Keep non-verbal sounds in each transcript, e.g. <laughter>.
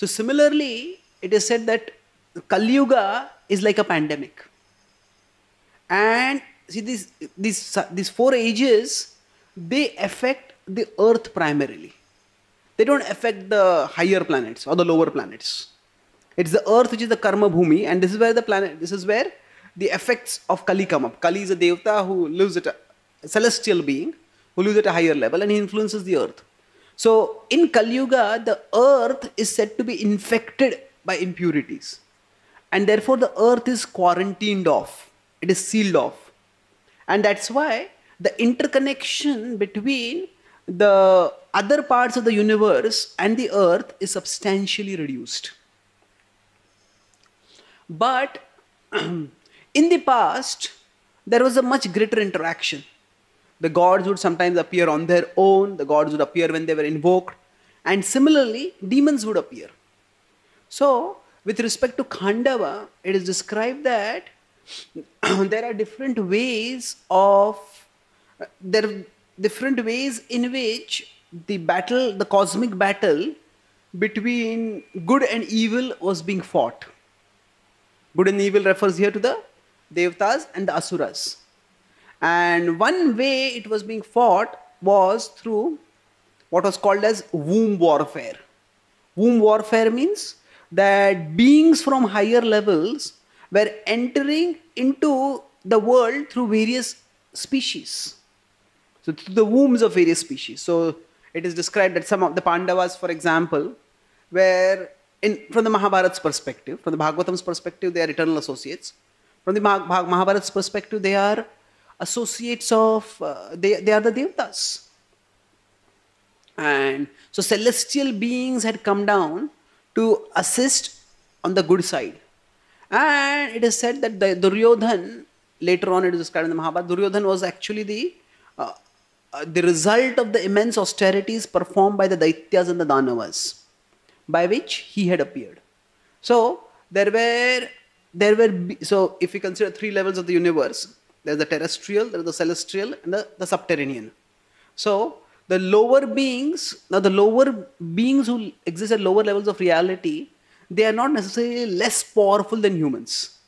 So similarly, it is said that Kali Yuga is like a pandemic. And see these these these four ages, they affect the earth primarily. They don't affect the higher planets or the lower planets. It's the earth which is the karma bhumi, and this is where the planet this is where the effects of Kali come up. Kali is a devta who lives at a, a celestial being who lives at a higher level and he influences the earth. So in Kali Yuga, the earth is said to be infected by impurities. And therefore, the earth is quarantined off, it is sealed off. And that's why the interconnection between the other parts of the universe and the earth is substantially reduced. But <clears throat> in the past, there was a much greater interaction the gods would sometimes appear on their own, the gods would appear when they were invoked, and similarly, demons would appear. So, with respect to Khandava, it is described that <clears throat> there are different ways of there are different ways in which the battle, the cosmic battle between good and evil was being fought. Good and evil refers here to the devatas and the asuras. And one way it was being fought was through what was called as womb warfare. Womb warfare means that beings from higher levels were entering into the world through various species. So, through the wombs of various species. So, it is described that some of the Pandavas, for example, were in, from the Mahabharat's perspective, from the Bhagavatam's perspective, they are eternal associates. From the Mah- Mahabharat's perspective, they are associates of, uh, they, they are the devtas. And so celestial beings had come down to assist on the good side. And it is said that the Duryodhan, later on it is described in the Mahabharata, Duryodhan was actually the, uh, uh, the result of the immense austerities performed by the Daityas and the Danavas, by which he had appeared. So there were, there were, so if we consider three levels of the universe, there's the terrestrial, there's the celestial, and the, the subterranean. So the lower beings, now the lower beings who exist at lower levels of reality, they are not necessarily less powerful than humans.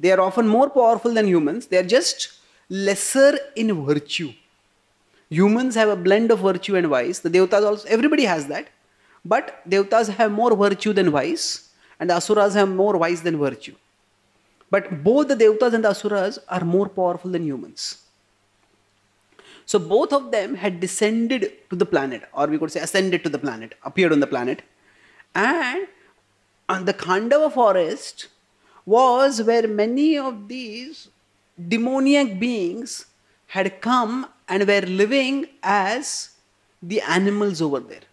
They are often more powerful than humans, they are just lesser in virtue. Humans have a blend of virtue and vice. The devatas also, everybody has that. But devatas have more virtue than vice, and the asuras have more vice than virtue. But both the Devatas and the Asuras are more powerful than humans. So both of them had descended to the planet, or we could say ascended to the planet, appeared on the planet. And, the Khandava forest was where many of these demoniac beings had come and were living as the animals over there.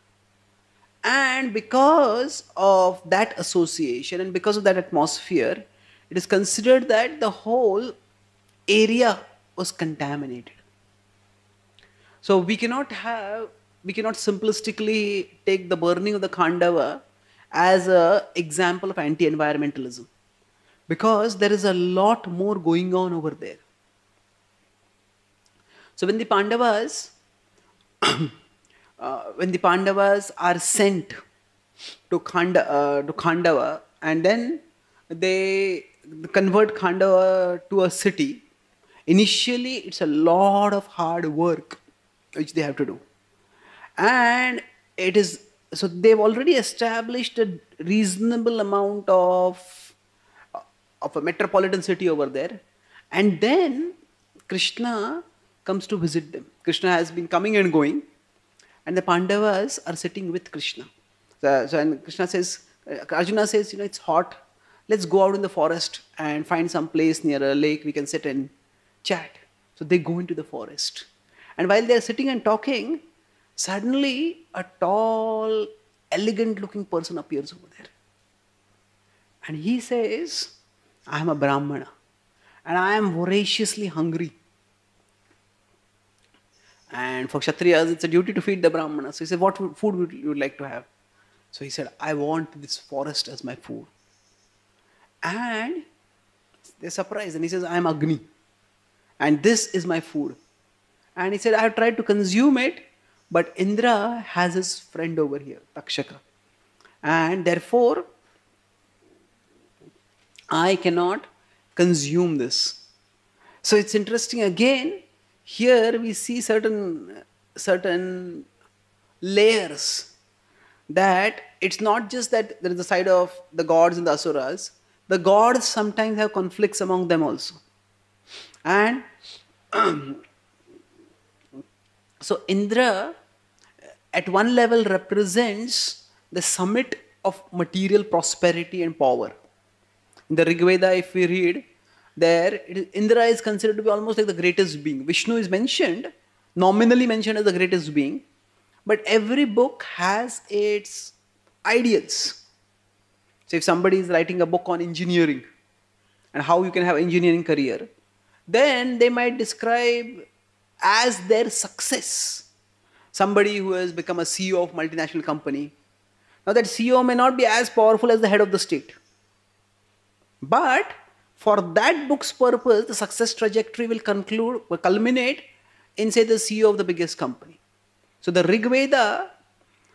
And because of that association and because of that atmosphere, it is considered that the whole area was contaminated. So we cannot have, we cannot simplistically take the burning of the Khandava as an example of anti-environmentalism because there is a lot more going on over there. So when the Pandavas, <clears throat> uh, when the Pandavas are sent to Khanda, uh, to Khandava, and then they convert Khandava to a city, initially it's a lot of hard work which they have to do. And it is so they've already established a reasonable amount of of a metropolitan city over there. And then Krishna comes to visit them. Krishna has been coming and going, and the Pandavas are sitting with Krishna. So, so and Krishna says, Arjuna says, you know, it's hot let's go out in the forest and find some place near a lake we can sit and chat. So they go into the forest. And while they're sitting and talking, suddenly a tall, elegant looking person appears over there. And he says, I am a Brahmana and I am voraciously hungry. And for Kshatriyas, it's a duty to feed the Brahmana. So he said, What food would you like to have? So he said, I want this forest as my food. And they're surprised. And he says, I'm Agni. And this is my food. And he said, I've tried to consume it, but Indra has his friend over here, Takshaka. And therefore, I cannot consume this. So it's interesting again, here we see certain certain layers that it's not just that there is the side of the gods and the asuras, the gods sometimes have conflicts among them also. And <clears throat> so Indra at one level represents the summit of material prosperity and power. In the Rig Veda, if we read, there Indra is considered to be almost like the greatest being. Vishnu is mentioned, nominally mentioned as the greatest being, but every book has its ideals so if somebody is writing a book on engineering and how you can have engineering career, then they might describe as their success somebody who has become a CEO of multinational company. Now that CEO may not be as powerful as the head of the state. But for that book's purpose, the success trajectory will conclude, will culminate in say the CEO of the biggest company. So the Rig Veda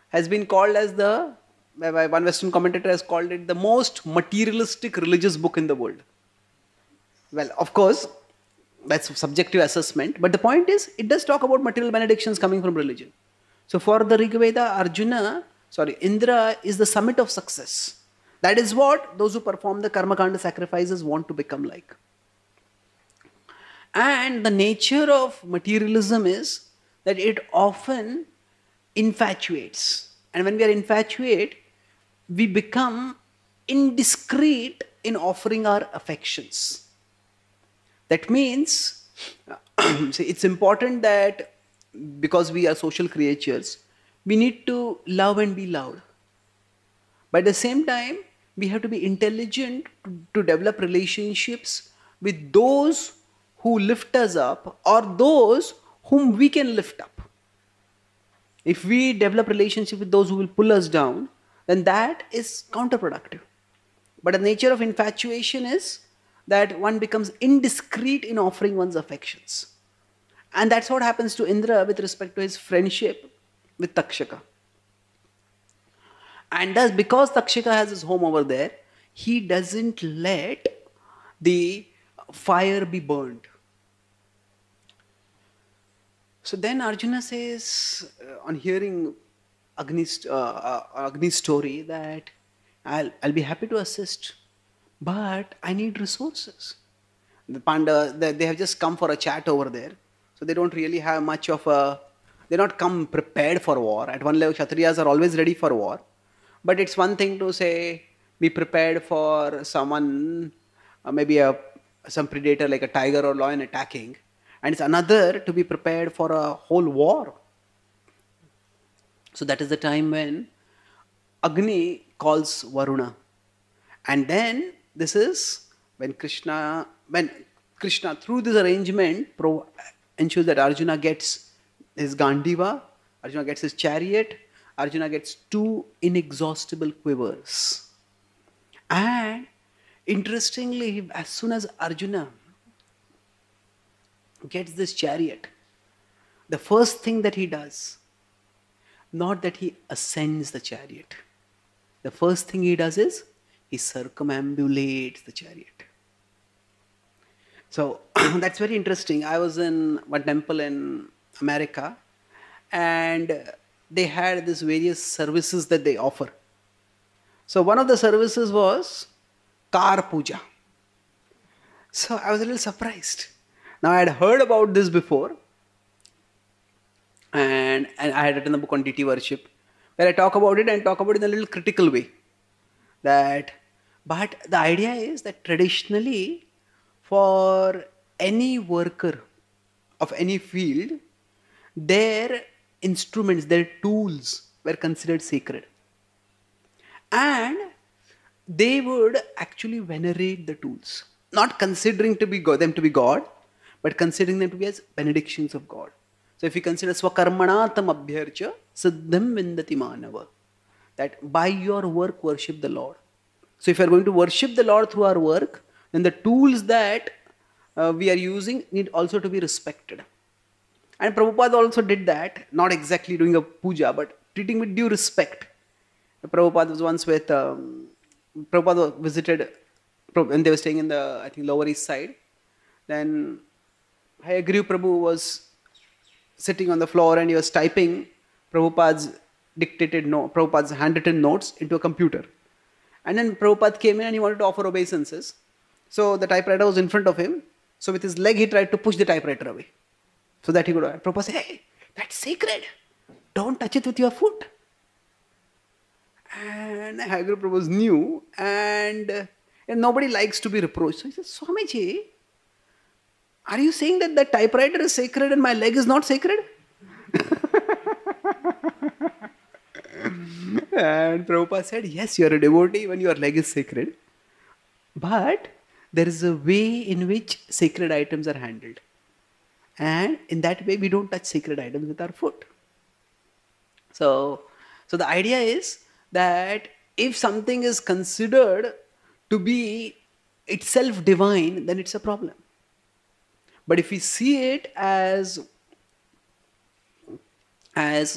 has been called as the by one Western commentator has called it the most materialistic religious book in the world. Well, of course, that's subjective assessment, but the point is, it does talk about material benedictions coming from religion. So for the Rig Veda, Arjuna, sorry, Indra is the summit of success. That is what those who perform the karmakanda sacrifices want to become like. And the nature of materialism is that it often infatuates. And when we are infatuated, we become indiscreet in offering our affections. That means, <clears throat> it's important that because we are social creatures, we need to love and be loved. But at the same time, we have to be intelligent to develop relationships with those who lift us up or those whom we can lift up. If we develop relationship with those who will pull us down, then that is counterproductive. But the nature of infatuation is that one becomes indiscreet in offering one's affections. And that's what happens to Indra with respect to his friendship with Takshaka. And thus, because Takshaka has his home over there, he doesn't let the fire be burned. So then Arjuna says, uh, on hearing Agni's uh, uh Agni's story that I'll I'll be happy to assist, but I need resources. The Panda they, they have just come for a chat over there, so they don't really have much of a. They're not come prepared for war. At one level, Kshatriyas are always ready for war, but it's one thing to say be prepared for someone, uh, maybe a some predator like a tiger or lion attacking, and it's another to be prepared for a whole war so that is the time when Agni calls Varuna. And then this is when Krishna, when Krishna through this arrangement pro- ensures that Arjuna gets his Gandiva, Arjuna gets his chariot, Arjuna gets two inexhaustible quivers. And interestingly, as soon as Arjuna gets this chariot, the first thing that he does not that he ascends the chariot. The first thing he does is he circumambulates the chariot. So <clears throat> that's very interesting. I was in one temple in America and they had these various services that they offer. So one of the services was car puja. So I was a little surprised. Now I had heard about this before, and, and I had written a book on deity worship where I talk about it and talk about it in a little critical way. That, but the idea is that traditionally, for any worker of any field, their instruments, their tools were considered sacred. And they would actually venerate the tools, not considering to be them to be God, but considering them to be as benedictions of God. So if you consider swakarmanatam abhyarcha siddham vindati manava, that by your work worship the Lord. So if you are going to worship the Lord through our work, then the tools that uh, we are using need also to be respected. And Prabhupada also did that, not exactly doing a puja, but treating with due respect. Prabhupada was once with, um, Prabhupada visited, when they were staying in the, I think, Lower East Side. Then Hayagriv Prabhu was sitting on the floor and he was typing Prabhupada's dictated no Prabhupada's handwritten notes into a computer. And then Prabhupada came in and he wanted to offer obeisances. So the typewriter was in front of him. So with his leg he tried to push the typewriter away. So that he could Prabhupada Hey, that's sacred. Don't touch it with your foot. And Hagri Prabhu was new and, uh, and nobody likes to be reproached. So he says, Swamiji, are you saying that the typewriter is sacred and my leg is not sacred? and Prabhupada said, Yes, you are a devotee when your leg is sacred. But there is a way in which sacred items are handled. And in that way, we don't touch sacred items with our foot. So, so the idea is that if something is considered to be itself divine, then it's a problem but if we see it as as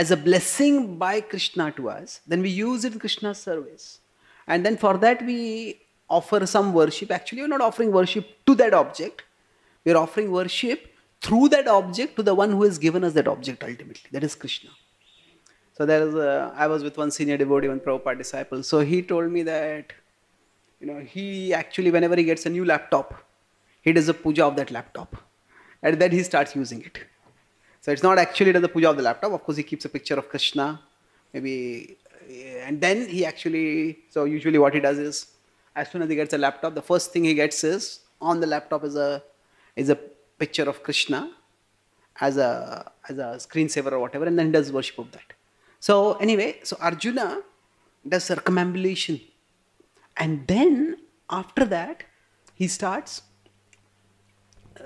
as a blessing by krishna to us then we use it in krishna's service and then for that we offer some worship actually we're not offering worship to that object we're offering worship through that object to the one who has given us that object ultimately that is krishna so there is a, I was with one senior devotee, one Prabhupada disciple. So he told me that, you know, he actually, whenever he gets a new laptop, he does a puja of that laptop and then he starts using it so it's not actually does a puja of the laptop of course he keeps a picture of krishna maybe eh, and then he actually so usually what he does is as soon as he gets a laptop the first thing he gets is on the laptop is a is a picture of krishna as a as a screensaver or whatever and then he does worship of that so anyway so arjuna does circumambulation and then after that he starts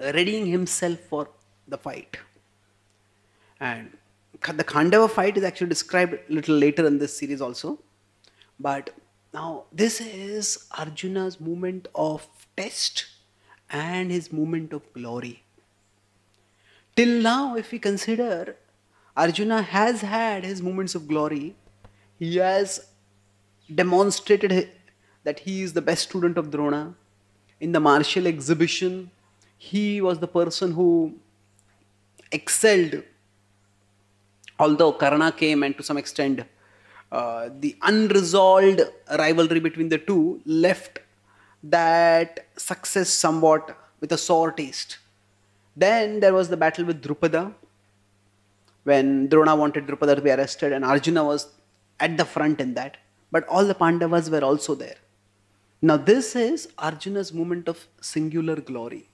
readying himself for the fight. And the Khandava fight is actually described a little later in this series also. But now, this is Arjuna's moment of test and his moment of glory. Till now, if we consider, Arjuna has had his moments of glory. He has demonstrated that he is the best student of Drona in the martial exhibition he was the person who excelled although Karna came and to some extent uh, the unresolved rivalry between the two left that success somewhat with a sour taste. Then there was the battle with Drupada when Drona wanted Drupada to be arrested and Arjuna was at the front in that. But all the Pandavas were also there. Now, this is Arjuna's moment of singular glory.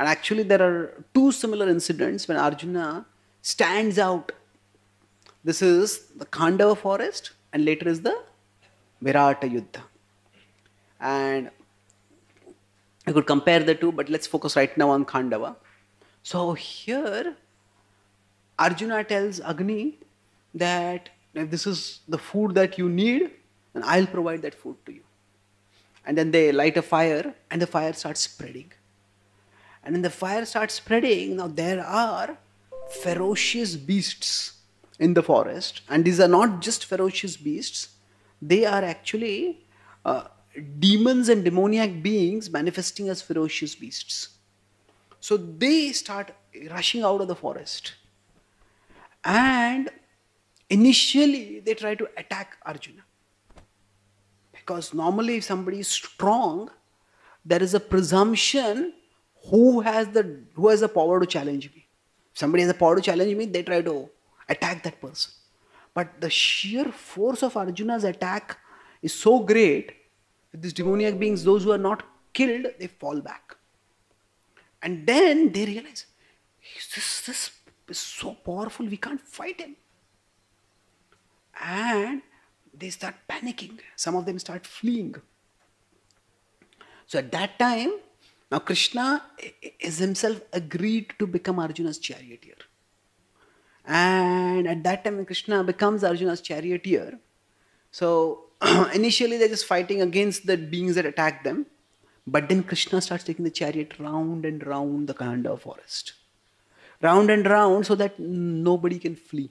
And actually, there are two similar incidents when Arjuna stands out. This is the Khandava forest, and later is the Virata Yuddha. And I could compare the two, but let's focus right now on Khandava. So here, Arjuna tells Agni that if this is the food that you need, then I'll provide that food to you. And then they light a fire, and the fire starts spreading. And when the fire starts spreading, now there are ferocious beasts in the forest. And these are not just ferocious beasts, they are actually uh, demons and demoniac beings manifesting as ferocious beasts. So they start rushing out of the forest. And initially, they try to attack Arjuna. Because normally, if somebody is strong, there is a presumption who has the who has the power to challenge me? If somebody has the power to challenge me, they try to attack that person. But the sheer force of Arjuna's attack is so great that these demoniac beings, those who are not killed, they fall back. And then they realize this, this is so powerful, we can't fight him. And they start panicking. Some of them start fleeing. So at that time, now, Krishna is himself agreed to become Arjuna's charioteer. And at that time, when Krishna becomes Arjuna's charioteer, so <clears throat> initially they're just fighting against the beings that attack them. But then Krishna starts taking the chariot round and round the Kanda forest. Round and round so that nobody can flee.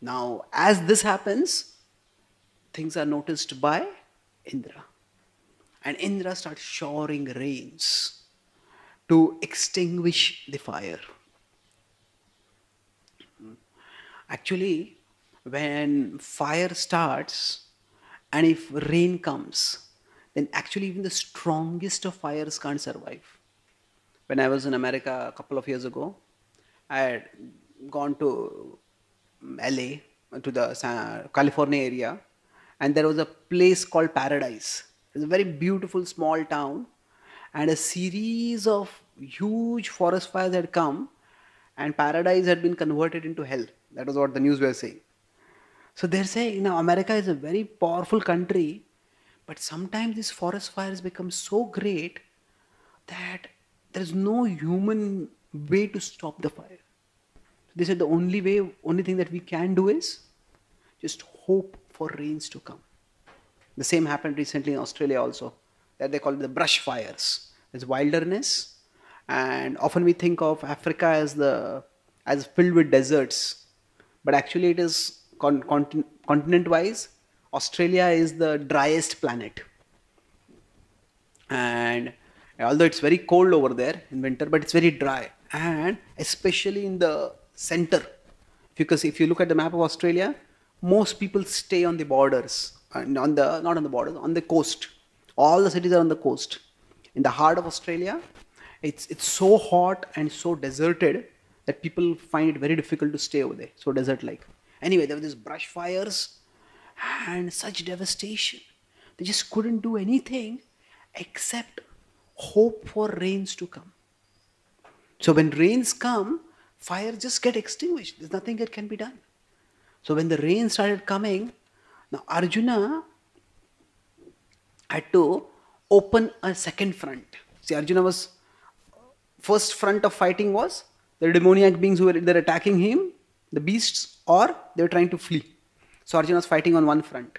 Now, as this happens, things are noticed by Indra and Indra starts showering rains to extinguish the fire. Actually, when fire starts and if rain comes, then actually even the strongest of fires can't survive. When I was in America a couple of years ago, I had gone to LA, to the California area, and there was a place called Paradise it's a very beautiful small town, and a series of huge forest fires had come, and paradise had been converted into hell. That was what the news were saying. So they're saying you now America is a very powerful country, but sometimes these forest fires become so great that there's no human way to stop the fire. They said the only way, only thing that we can do is just hope for rains to come. The same happened recently in Australia also, that they call it the brush fires. It's wilderness, and often we think of Africa as the as filled with deserts, but actually it is con- con- continent-wise. Australia is the driest planet, and although it's very cold over there in winter, but it's very dry, and especially in the center, because if you look at the map of Australia, most people stay on the borders and on the not on the border, on the coast. All the cities are on the coast. In the heart of Australia, it's it's so hot and so deserted that people find it very difficult to stay over there. So desert-like. Anyway, there were these brush fires and such devastation. They just couldn't do anything except hope for rains to come. So when rains come, fires just get extinguished. There's nothing that can be done. So when the rain started coming, now, Arjuna had to open a second front. See, Arjuna was first front of fighting was the demoniac beings who were either attacking him, the beasts, or they were trying to flee. So Arjuna was fighting on one front.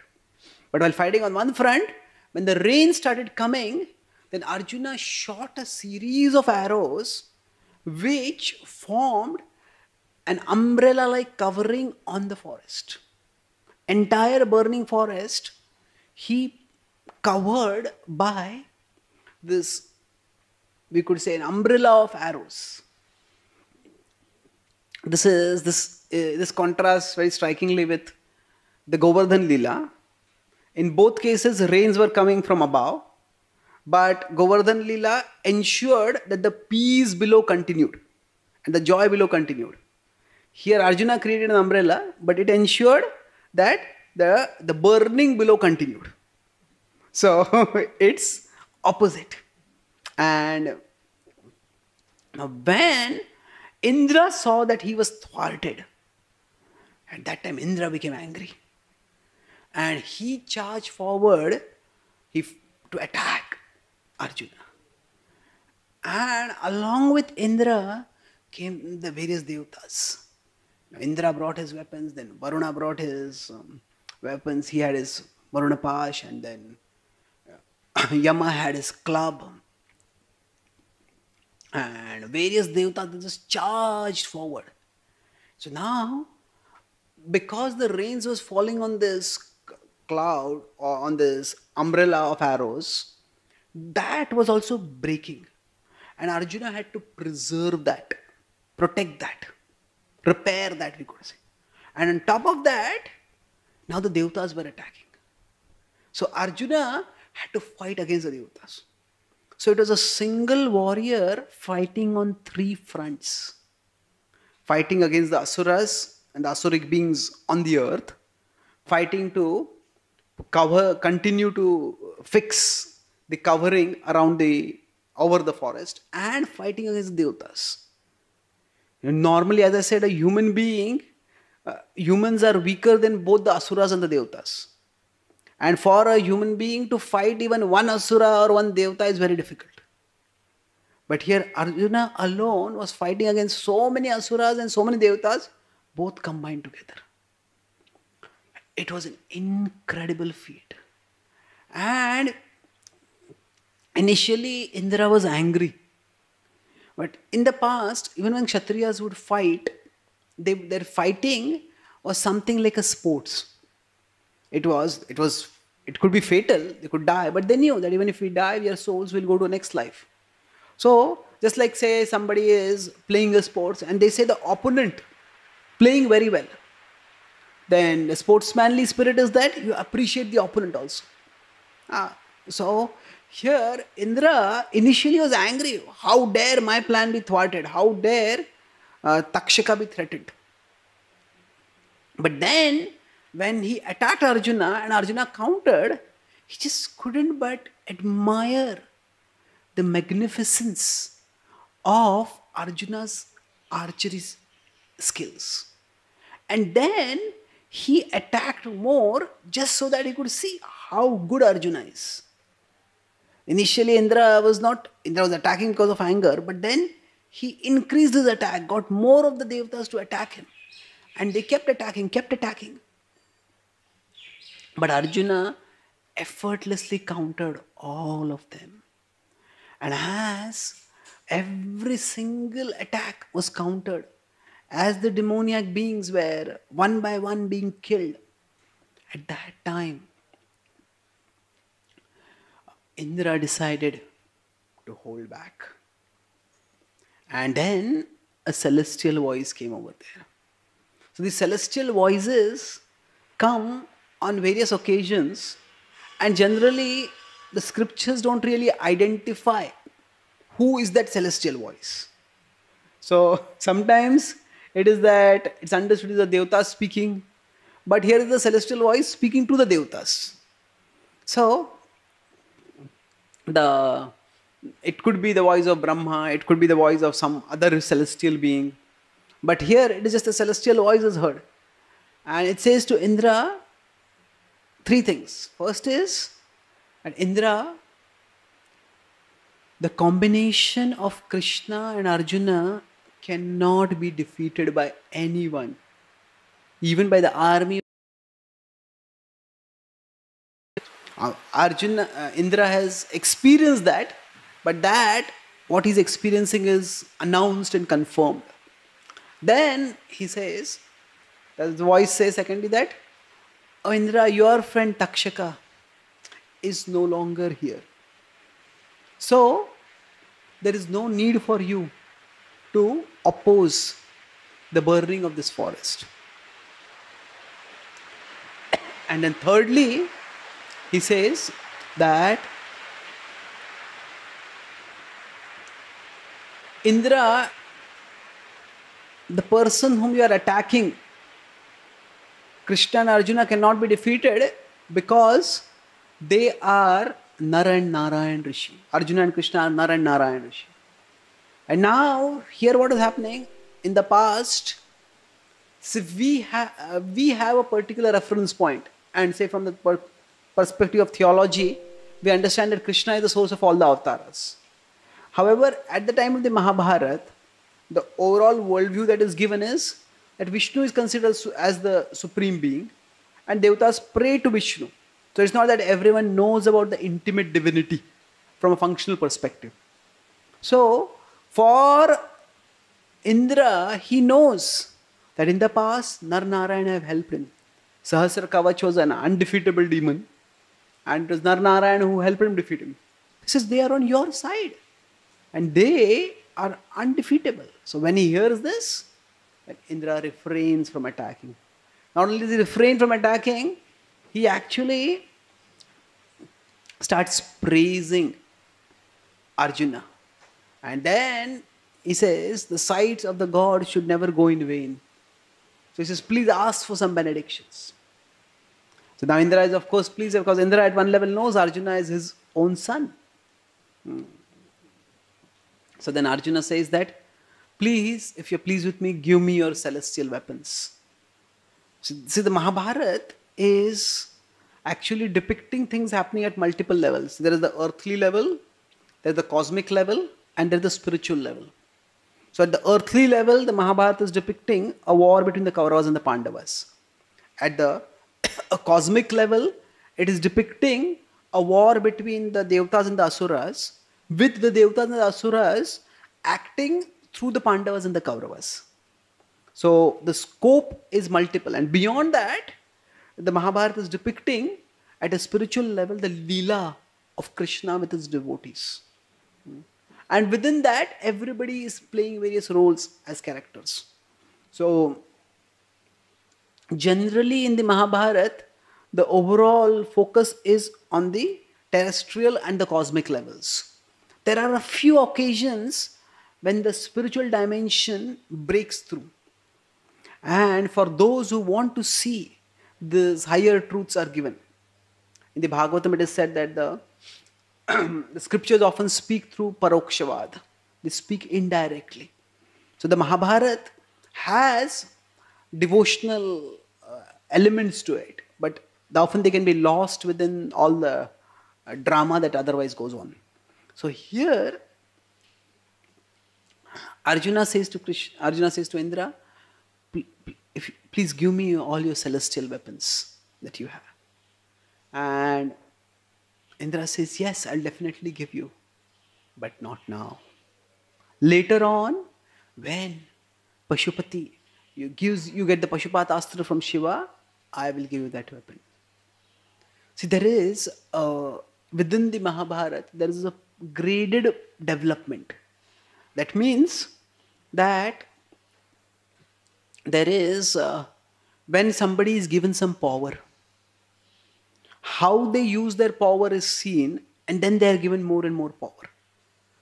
But while fighting on one front, when the rain started coming, then Arjuna shot a series of arrows which formed an umbrella like covering on the forest entire burning forest he covered by this we could say an umbrella of arrows this is this uh, this contrasts very strikingly with the Govardhan Lila. In both cases, rains were coming from above, but Govardhan Lila ensured that the peace below continued and the joy below continued. Here, Arjuna created an umbrella, but it ensured that the, the burning below continued. So <laughs> it's opposite. And when Indra saw that he was thwarted, at that time Indra became angry. And he charged forward he, to attack Arjuna. And along with Indra came the various devatas. Indra brought his weapons, then Varuna brought his um, weapons. He had his Varuna Pash, and then <coughs> Yama had his club. And various devatas they just charged forward. So now, because the rains was falling on this cloud or uh, on this umbrella of arrows, that was also breaking. And Arjuna had to preserve that, protect that repair that we could say. And on top of that, now the devatas were attacking. So Arjuna had to fight against the devatas. So it was a single warrior fighting on three fronts fighting against the asuras and the asuric beings on the earth, fighting to cover, continue to fix the covering around the over the forest, and fighting against the devatas normally, as I said, a human being, uh, humans are weaker than both the asuras and the devatas. And for a human being to fight even one asura or one devata is very difficult. But here, Arjuna alone was fighting against so many asuras and so many devatas, both combined together. It was an incredible feat. And initially, Indra was angry but in the past, even when Kshatriyas would fight, they, their fighting was something like a sports. It was, it was, it could be fatal, they could die, but they knew that even if we die, our souls will go to next life. So, just like say somebody is playing a sports and they say the opponent playing very well, then the sportsmanly spirit is that you appreciate the opponent also. Ah, so here, Indra initially was angry. How dare my plan be thwarted? How dare uh, Takshika be threatened? But then, when he attacked Arjuna and Arjuna countered, he just couldn't but admire the magnificence of Arjuna's archery skills. And then he attacked more just so that he could see how good Arjuna is. Initially, Indra was not, Indra was attacking because of anger, but then he increased his attack, got more of the devatas to attack him. And they kept attacking, kept attacking. But Arjuna effortlessly countered all of them. And as every single attack was countered, as the demoniac beings were one by one being killed, at that time, Indra decided to hold back. And then a celestial voice came over there. So these celestial voices come on various occasions, and generally the scriptures don't really identify who is that celestial voice. So <laughs> sometimes it is that it's understood as the devata speaking, but here is the celestial voice speaking to the devatas. So the it could be the voice of brahma it could be the voice of some other celestial being but here it is just a celestial voice is heard and it says to indra three things first is and indra the combination of krishna and arjuna cannot be defeated by anyone even by the army Arjuna, uh, Indra has experienced that, but that what he's experiencing is announced and confirmed. Then he says, the voice says secondly that, oh Indra, your friend Takshaka is no longer here. So there is no need for you to oppose the burning of this forest. And then thirdly, he says that Indra, the person whom you are attacking, Krishna and Arjuna cannot be defeated because they are Nara and Narayan Rishi. Arjuna and Krishna are Nara and Narayan Rishi. And now, here what is happening in the past, see, we, ha- uh, we have a particular reference point, and say from the perspective of theology, we understand that Krishna is the source of all the avatars. However, at the time of the Mahabharata, the overall worldview that is given is that Vishnu is considered as the supreme being and devatas pray to Vishnu. So it's not that everyone knows about the intimate divinity from a functional perspective. So for Indra, he knows that in the past, Narayana have helped him. Sahasra Kavach was an undefeatable demon and it was Narnarayan who helped him defeat him. He says, They are on your side. And they are undefeatable. So when he hears this, Indra refrains from attacking. Not only does he refrain from attacking, he actually starts praising Arjuna. And then he says, The sights of the God should never go in vain. So he says, Please ask for some benedictions. So now Indra is, of course, pleased because Indra at one level knows Arjuna is his own son. Hmm. So then Arjuna says that, please, if you're pleased with me, give me your celestial weapons. See, see the Mahabharata is actually depicting things happening at multiple levels. There is the earthly level, there's the cosmic level, and there's the spiritual level. So at the earthly level, the Mahabharata is depicting a war between the Kauravas and the Pandavas. At the a cosmic level, it is depicting a war between the devatas and the Asuras, with the devatas and the Asuras acting through the Pandavas and the Kauravas. So the scope is multiple, and beyond that, the Mahabharata is depicting at a spiritual level the Leela of Krishna with his devotees. And within that, everybody is playing various roles as characters. So generally in the Mahabharat, the overall focus is on the terrestrial and the cosmic levels. There are a few occasions when the spiritual dimension breaks through. And for those who want to see, these higher truths are given. In the Bhagavatam, it is said that the, <clears throat> the scriptures often speak through parokshavad, they speak indirectly. So the Mahabharata has devotional elements to it, but often they can be lost within all the uh, drama that otherwise goes on. So here, Arjuna says to Krishna, Arjuna says to Indra, if, please give me all your celestial weapons that you have. And Indra says, Yes, I'll definitely give you, but not now. Later on, when Pashupati you gives you get the Pashupat Astra from Shiva, I will give you that weapon. See, there is, uh, within the Mahabharata, there is a graded development. That means that there is, uh, when somebody is given some power, how they use their power is seen, and then they are given more and more power.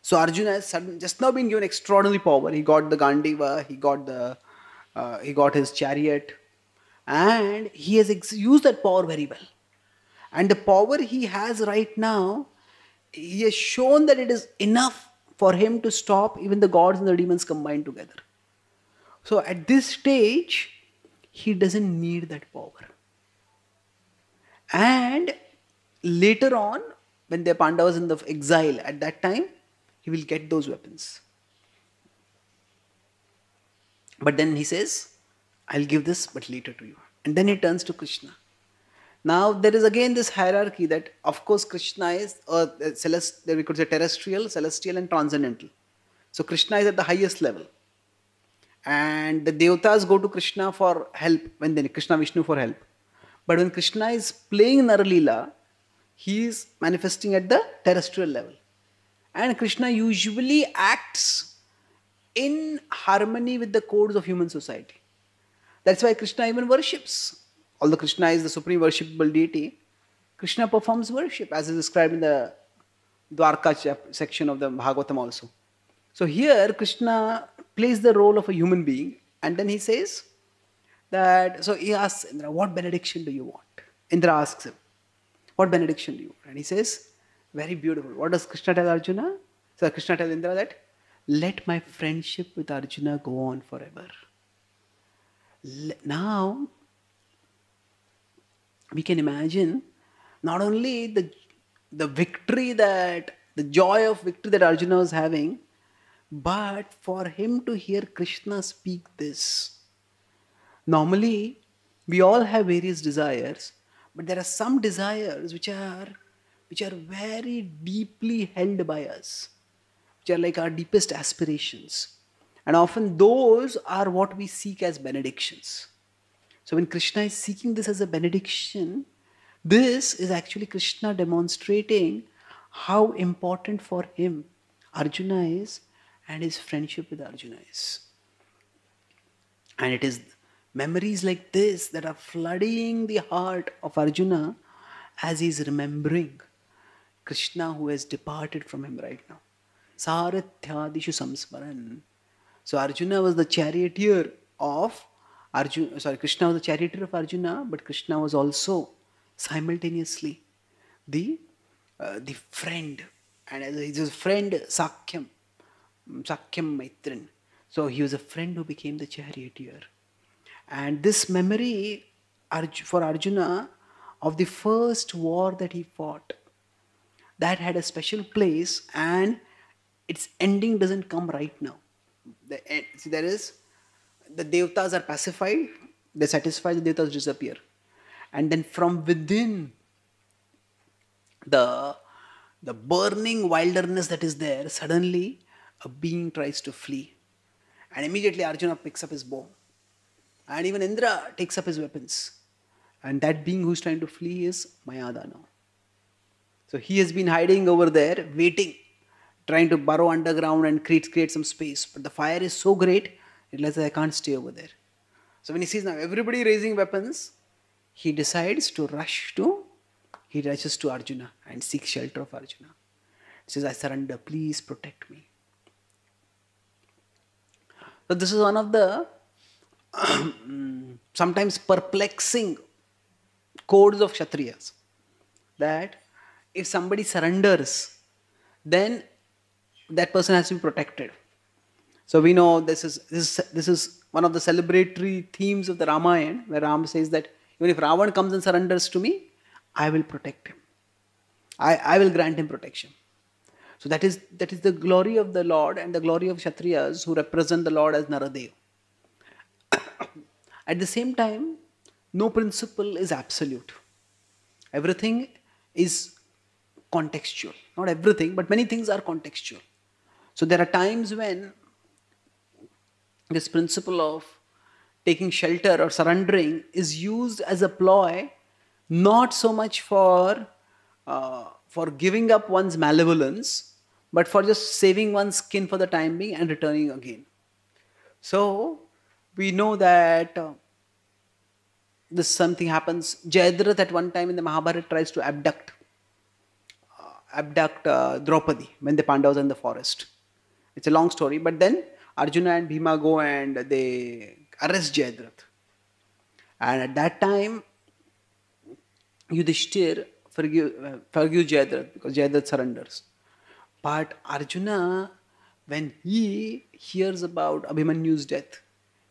So Arjuna has just now been given extraordinary power. He got the Gandiva, he got the, uh, he got his chariot, and he has used that power very well and the power he has right now he has shown that it is enough for him to stop even the gods and the demons combined together so at this stage he doesn't need that power and later on when the pandavas in the exile at that time he will get those weapons but then he says I'll give this, but later to you. And then he turns to Krishna. Now there is again this hierarchy that, of course, Krishna is uh, celest- we could say terrestrial, celestial, and transcendental. So Krishna is at the highest level, and the devatas go to Krishna for help when they Krishna Vishnu for help. But when Krishna is playing Naralila, he is manifesting at the terrestrial level, and Krishna usually acts in harmony with the codes of human society. That's why Krishna even worships. Although Krishna is the supreme worshipable deity, Krishna performs worship as is described in the Dwarka section of the Bhagavatam also. So here Krishna plays the role of a human being and then he says that, so he asks Indra, what benediction do you want? Indra asks him, what benediction do you want? And he says, very beautiful. What does Krishna tell Arjuna? So Krishna tells Indra that, let my friendship with Arjuna go on forever now we can imagine not only the, the victory that, the joy of victory that Arjuna was having, but for him to hear Krishna speak this. Normally, we all have various desires, but there are some desires which are which are very deeply held by us, which are like our deepest aspirations. And often those are what we seek as benedictions. So when Krishna is seeking this as a benediction, this is actually Krishna demonstrating how important for him Arjuna is and his friendship with Arjuna is. And it is memories like this that are flooding the heart of Arjuna as he is remembering Krishna who has departed from him right now. Sarathya Samsmaran so Arjuna was the charioteer of Arjuna. Sorry, Krishna was the charioteer of Arjuna, but Krishna was also simultaneously the uh, the friend, and his friend Sakyam, mm, Sakyam Maitrin. So he was a friend who became the charioteer, and this memory for Arjuna of the first war that he fought that had a special place, and its ending doesn't come right now the, see, there is the devtas are pacified, they satisfy, the devtas disappear. And then from within the, the burning wilderness that is there, suddenly a being tries to flee. And immediately Arjuna picks up his bow. And even Indra takes up his weapons. And that being who's trying to flee is Mayadana. So he has been hiding over there, waiting trying to burrow underground and create, create some space. But the fire is so great, realizes I can't stay over there. So when he sees now everybody raising weapons, he decides to rush to, he rushes to Arjuna and seeks shelter of Arjuna. He says, I surrender, please protect me. So this is one of the <clears throat> sometimes perplexing codes of Kshatriyas. That if somebody surrenders, then that person has to be protected. So we know this is this is, this is one of the celebratory themes of the Ramayana, where Ram says that even if Ravan comes and surrenders to me, I will protect him. I, I will grant him protection. So that is that is the glory of the Lord and the glory of Kshatriyas who represent the Lord as Naradeva. <coughs> At the same time, no principle is absolute. Everything is contextual. Not everything, but many things are contextual. So there are times when this principle of taking shelter or surrendering is used as a ploy, not so much for uh, for giving up one's malevolence, but for just saving one's skin for the time being and returning again. So we know that uh, this something happens. Jayadrath at one time in the Mahabharata tries to abduct uh, abduct uh, Draupadi when the Pandavas are in the forest. It's a long story. But then Arjuna and Bhima go and they arrest Jayadrath, And at that time, Yudhishthir forgive, uh, Jayadrath forgive because Jayadrath surrenders. But Arjuna, when he hears about Abhimanyu's death,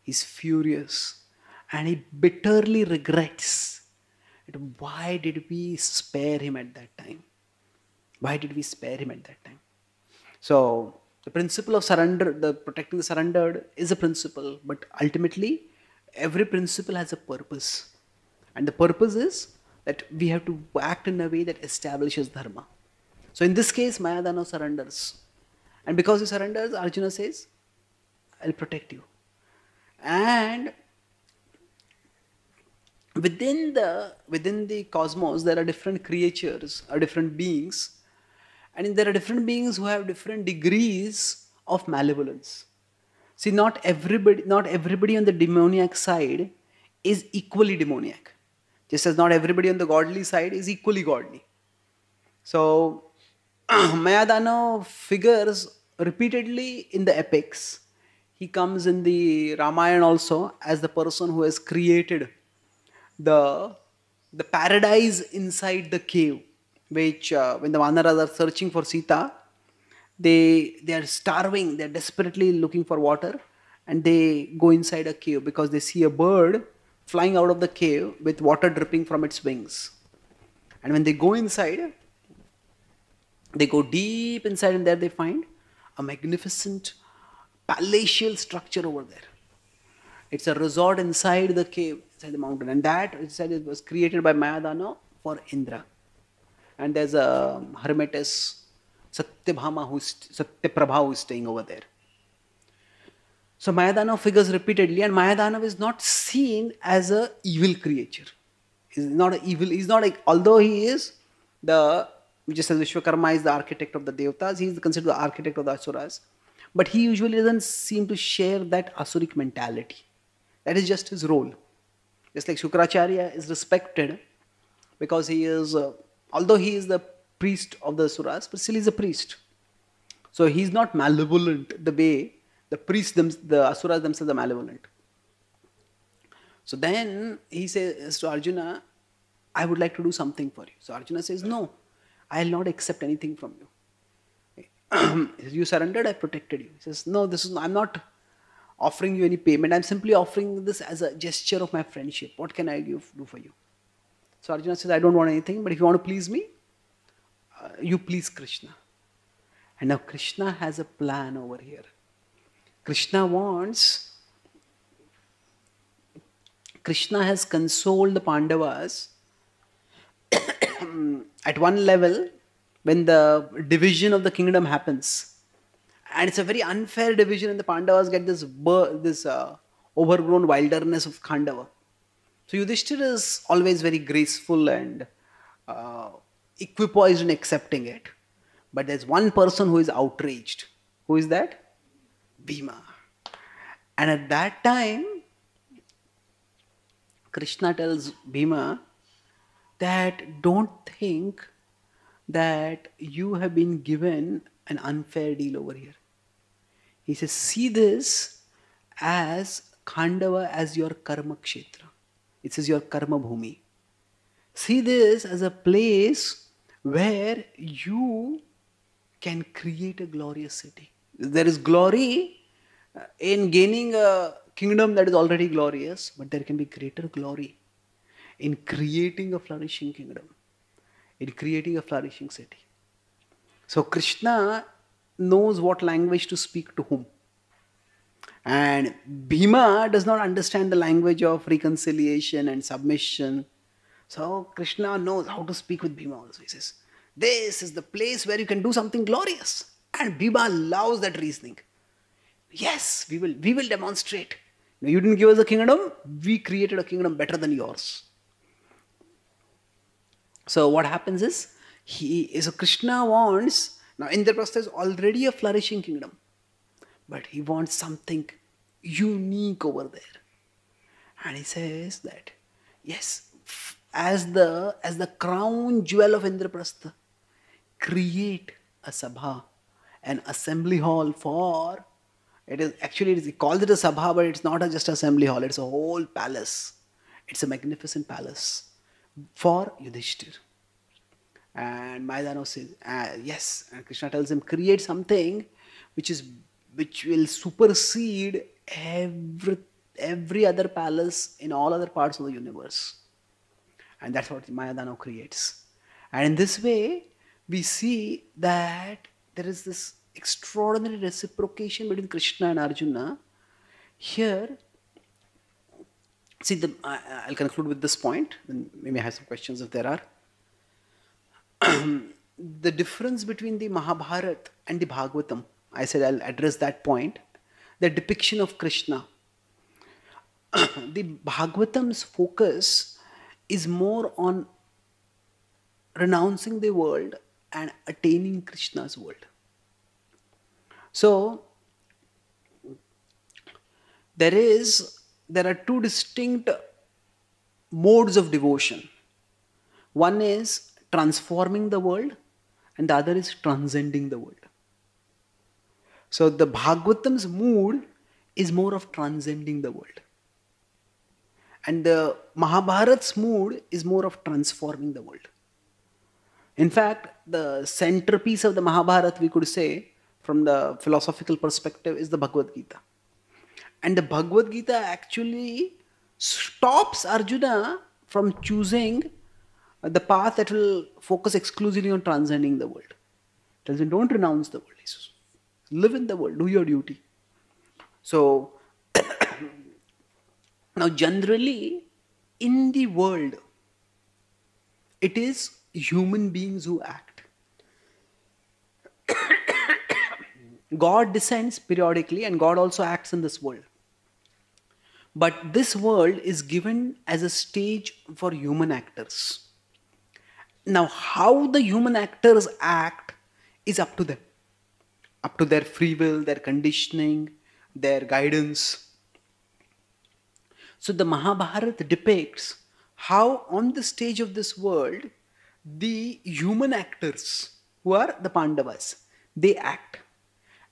he's furious and he bitterly regrets Why did we spare him at that time? Why did we spare him at that time? So the principle of surrender, the protecting the surrendered, is a principle, but ultimately, every principle has a purpose. And the purpose is that we have to act in a way that establishes dharma. So in this case, Mayadana surrenders. And because he surrenders, Arjuna says, I'll protect you. And within the within the cosmos, there are different creatures, are different beings and there are different beings who have different degrees of malevolence. See, not everybody, not everybody on the demoniac side is equally demoniac. Just as not everybody on the godly side is equally godly. So, <clears throat> Mayadana figures repeatedly in the epics. He comes in the Ramayana also as the person who has created the, the paradise inside the cave which uh, when the Vanaras are searching for Sita, they they are starving. They're desperately looking for water, and they go inside a cave because they see a bird flying out of the cave with water dripping from its wings. And when they go inside, they go deep inside, and there they find a magnificent palatial structure over there. It's a resort inside the cave, inside the mountain, and that inside it was created by Mayadana for Indra and there's a hermitess, Satyabhama, who's, Satyaprabha, who's staying over there. So mayadana figures repeatedly, and mayadana is not seen as a evil creature. He's not an evil, he's not like, although he is the, just as Vishwakarma is the architect of the devatas, he's considered the architect of the asuras. But he usually doesn't seem to share that asuric mentality. That is just his role. Just like Shukracharya is respected because he is uh, although he is the priest of the suras, but still he's a priest. So he's not malevolent the way the priests, them, the asuras themselves are malevolent. So then he says to Arjuna, I would like to do something for you. So Arjuna says, No, I'll not accept anything from you. <clears throat> you surrendered, I protected you. He says, No, this is I'm not offering you any payment. I'm simply offering this as a gesture of my friendship. What can I give, do for you? So Arjuna says, I don't want anything, but if you want to please me, uh, you please Krishna. And now Krishna has a plan over here. Krishna wants, Krishna has consoled the Pandavas <coughs> at one level when the division of the kingdom happens. And it's a very unfair division, and the Pandavas get this, this uh, overgrown wilderness of Khandava. So Yudhishthir is always very graceful and uh, equipoised in accepting it. But there's one person who is outraged. Who is that? Bhima. And at that time, Krishna tells Bhima that don't think that you have been given an unfair deal over here. He says, see this as Khandava as your karma kshetra. It says your karma bhumi. See this as a place where you can create a glorious city. There is glory uh, in gaining a kingdom that is already glorious, but there can be greater glory in creating a flourishing kingdom, in creating a flourishing city. So Krishna knows what language to speak to whom. And Bhima does not understand the language of reconciliation and submission. So Krishna knows how to speak with Bhima also. He says, This is the place where you can do something glorious. And Bhima loves that reasoning. Yes, we will, we will demonstrate. Now, you didn't give us a kingdom, we created a kingdom better than yours. So what happens is, he so Krishna wants, now Indraprastha is already a flourishing kingdom, but he wants something unique over there and he says that yes as the as the crown jewel of indraprastha create a sabha an assembly hall for it is actually it is, he calls it a sabha but it's not a just assembly hall it's a whole palace it's a magnificent palace for yudhishthir and Maidano says uh, yes and krishna tells him create something which is which will supersede every, every other palace in all other parts of the universe. And that's what Mayadano creates. And in this way, we see that there is this extraordinary reciprocation between Krishna and Arjuna. Here, see, the, I, I'll conclude with this point, then we may have some questions if there are. <clears throat> the difference between the Mahabharata and the Bhagavatam, I said I'll address that point the depiction of Krishna. <clears throat> the Bhagavatam's focus is more on renouncing the world and attaining Krishna's world. So, there is there are two distinct modes of devotion. One is transforming the world, and the other is transcending the world. So the Bhagavatam's mood is more of transcending the world. And the Mahabharat's mood is more of transforming the world. In fact, the centerpiece of the Mahabharat, we could say, from the philosophical perspective, is the Bhagavad Gita. And the Bhagavad Gita actually stops Arjuna from choosing the path that will focus exclusively on transcending the world. It tells him, don't renounce the world live in the world do your duty so <coughs> now generally in the world it is human beings who act <coughs> god descends periodically and god also acts in this world but this world is given as a stage for human actors now how the human actors act is up to them up to their free will, their conditioning, their guidance. So the Mahabharata depicts how, on the stage of this world, the human actors, who are the Pandavas, they act.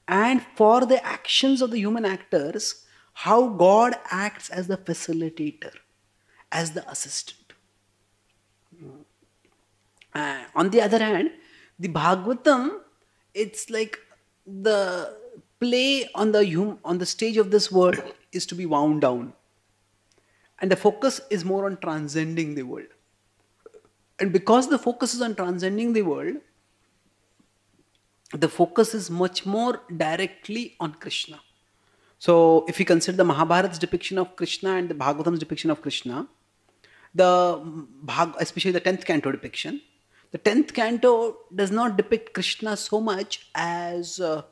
And for the actions of the human actors, how God acts as the facilitator, as the assistant. Uh, on the other hand, the Bhagavatam, it's like the play on the hum- on the stage of this world is to be wound down and the focus is more on transcending the world and because the focus is on transcending the world the focus is much more directly on krishna so if we consider the mahabharat's depiction of krishna and the bhagavatam's depiction of krishna the especially the 10th canto depiction the 10th canto does not depict Krishna so much as, uh,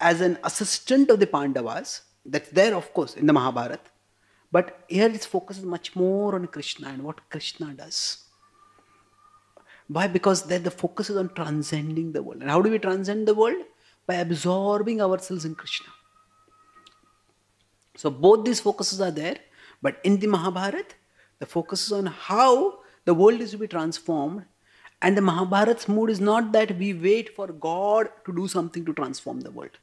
as an assistant of the Pandavas, that's there, of course, in the Mahabharata. But here its focuses much more on Krishna and what Krishna does. Why? Because there the focus is on transcending the world. And how do we transcend the world? By absorbing ourselves in Krishna. So both these focuses are there, but in the Mahabharata, the focus is on how the world is to be transformed and the Mahabharat's mood is not that we wait for God to do something to transform the world.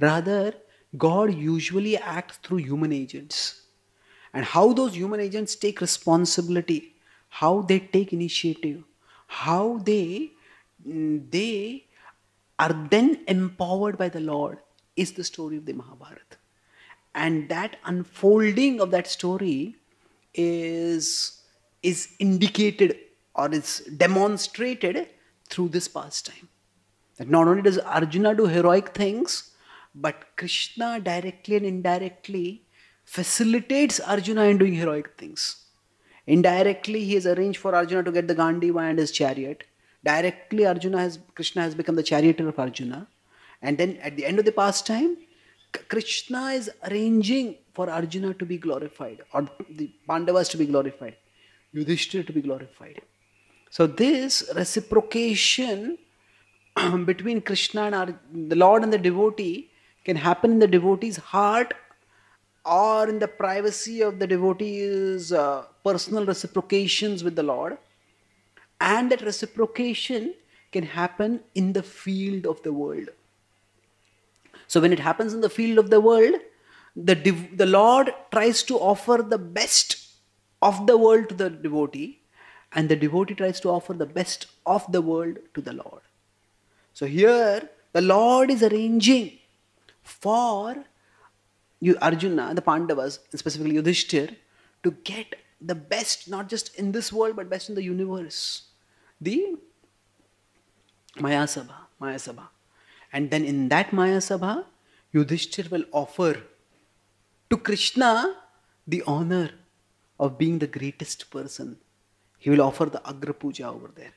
Rather, God usually acts through human agents. And how those human agents take responsibility, how they take initiative, how they mm, they are then empowered by the Lord is the story of the Mahabharata. And that unfolding of that story is, is indicated or is demonstrated through this pastime. That not only does Arjuna do heroic things, but Krishna directly and indirectly facilitates Arjuna in doing heroic things. Indirectly, he has arranged for Arjuna to get the Gandiva and his chariot. Directly, Arjuna has Krishna has become the charioteer of Arjuna. And then at the end of the pastime, Krishna is arranging for Arjuna to be glorified or the Pandavas to be glorified, Yudhishthira to be glorified. So this reciprocation <clears throat> between Krishna and the Lord and the devotee can happen in the devotee's heart or in the privacy of the devotee's uh, personal reciprocations with the Lord. And that reciprocation can happen in the field of the world. So when it happens in the field of the world, the, div- the Lord tries to offer the best of the world to the devotee and the devotee tries to offer the best of the world to the Lord. So here, the Lord is arranging for you, Arjuna, the Pandavas, and specifically Yudhishthir, to get the best, not just in this world, but best in the universe. The Maya Sabha, Maya Sabha. And then in that Maya Sabha, Yudhishthir will offer to Krishna the honor of being the greatest person he will offer the Agra Puja over there.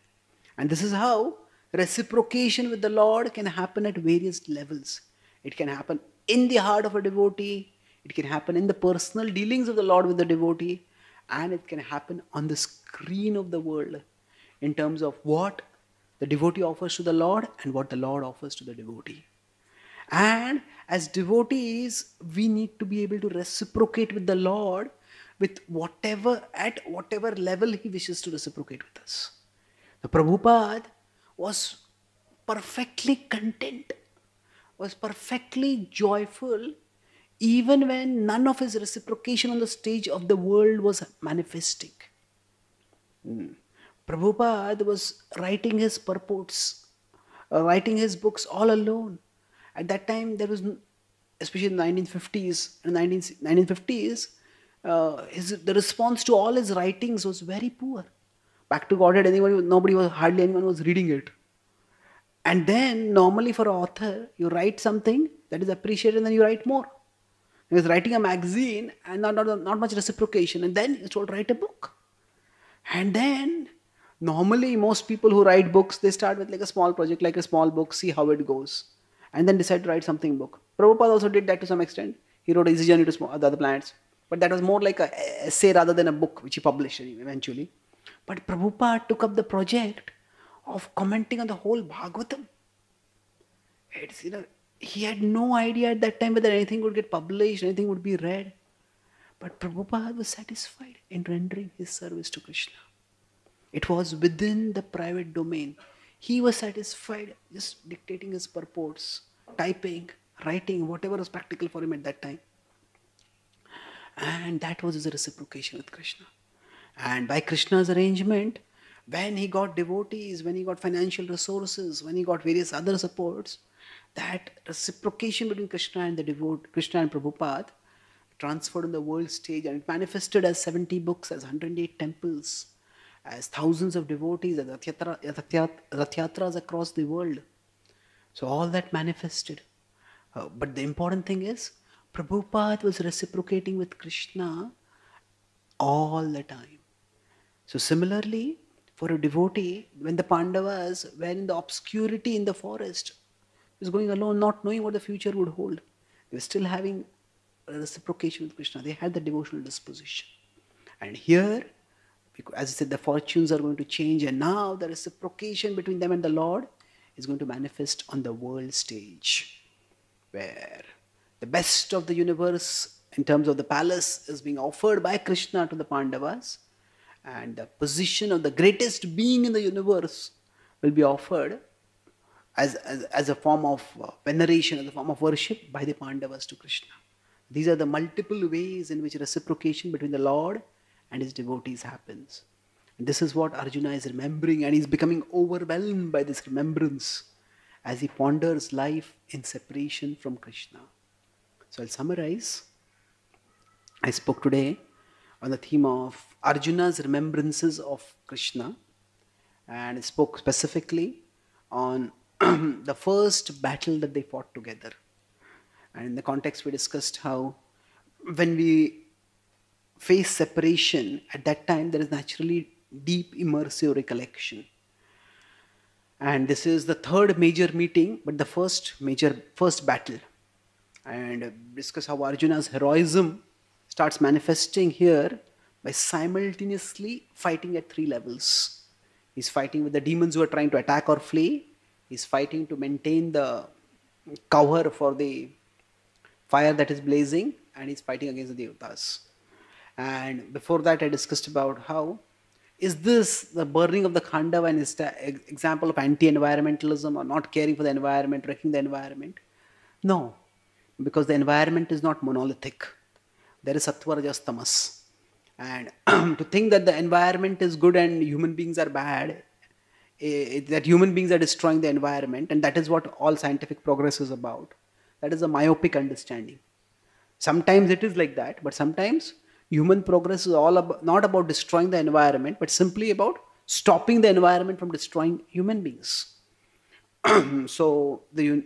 And this is how reciprocation with the Lord can happen at various levels. It can happen in the heart of a devotee, it can happen in the personal dealings of the Lord with the devotee, and it can happen on the screen of the world in terms of what the devotee offers to the Lord and what the Lord offers to the devotee. And as devotees, we need to be able to reciprocate with the Lord with whatever, at whatever level he wishes to reciprocate with us. The Prabhupada was perfectly content, was perfectly joyful, even when none of his reciprocation on the stage of the world was manifesting. Mm. Prabhupada was writing his purports, uh, writing his books all alone. At that time, there was, especially in the 1950s and 19, 1950s, uh, his, the response to all his writings was very poor. Back to Godhead, anybody, nobody was, hardly anyone was reading it. And then, normally for an author, you write something that is appreciated and then you write more. He was writing a magazine and not, not, not much reciprocation, and then he told, write a book. And then, normally, most people who write books, they start with like a small project, like a small book, see how it goes, and then decide to write something book. Prabhupada also did that to some extent. He wrote Easy Journey to Small, uh, the Other Planets. But that was more like a essay rather than a book, which he published eventually. But Prabhupada took up the project of commenting on the whole Bhagavatam. It's, you know, he had no idea at that time whether anything would get published, anything would be read. But Prabhupada was satisfied in rendering his service to Krishna. It was within the private domain. He was satisfied just dictating his purports, typing, writing, whatever was practical for him at that time. And that was his reciprocation with Krishna. And by Krishna's arrangement, when he got devotees, when he got financial resources, when he got various other supports, that reciprocation between Krishna and the devote, Krishna and Prabhupada, transferred on the world stage and it manifested as 70 books, as 108 temples, as thousands of devotees, as rathyatras across the world. So all that manifested. Uh, but the important thing is Prabhupada was reciprocating with Krishna all the time. So, similarly, for a devotee, when the Pandavas were in the obscurity in the forest, was going alone, not knowing what the future would hold, they were still having reciprocation with Krishna. They had the devotional disposition. And here, as I said, the fortunes are going to change, and now the reciprocation between them and the Lord is going to manifest on the world stage, where the best of the universe in terms of the palace is being offered by Krishna to the Pandavas, and the position of the greatest being in the universe will be offered as, as, as a form of uh, veneration, as a form of worship by the Pandavas to Krishna. These are the multiple ways in which reciprocation between the Lord and his devotees happens. And this is what Arjuna is remembering, and he's becoming overwhelmed by this remembrance as he ponders life in separation from Krishna. So I'll summarize. I spoke today on the theme of Arjuna's remembrances of Krishna and spoke specifically on <clears throat> the first battle that they fought together. And in the context, we discussed how when we face separation, at that time there is naturally deep immersive recollection. And this is the third major meeting, but the first major, first battle and discuss how Arjuna's heroism starts manifesting here by simultaneously fighting at three levels. He's fighting with the demons who are trying to attack or flee. He's fighting to maintain the cover for the fire that is blazing, and he's fighting against the devatas. And before that, I discussed about how is this the burning of the Khandava an example of anti-environmentalism or not caring for the environment, wrecking the environment? No, because the environment is not monolithic. There is sattva, rajas, tamas. And <clears throat> to think that the environment is good and human beings are bad, it, eh, eh, that human beings are destroying the environment, and that is what all scientific progress is about. That is a myopic understanding. Sometimes it is like that, but sometimes human progress is all about, not about destroying the environment, but simply about stopping the environment from destroying human beings. <clears throat> so the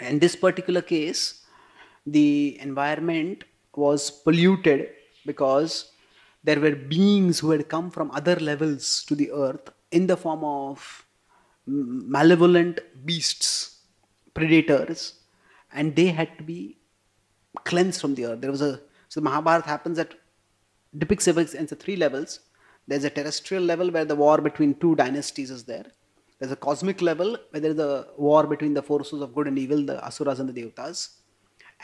in this particular case, the environment was polluted because there were beings who had come from other levels to the earth in the form of malevolent beasts, predators, and they had to be cleansed from the earth. There was a so the Mahabharata happens at depicts events at three levels. There's a terrestrial level where the war between two dynasties is there. There's a cosmic level where there is a war between the forces of good and evil, the asuras and the devatas.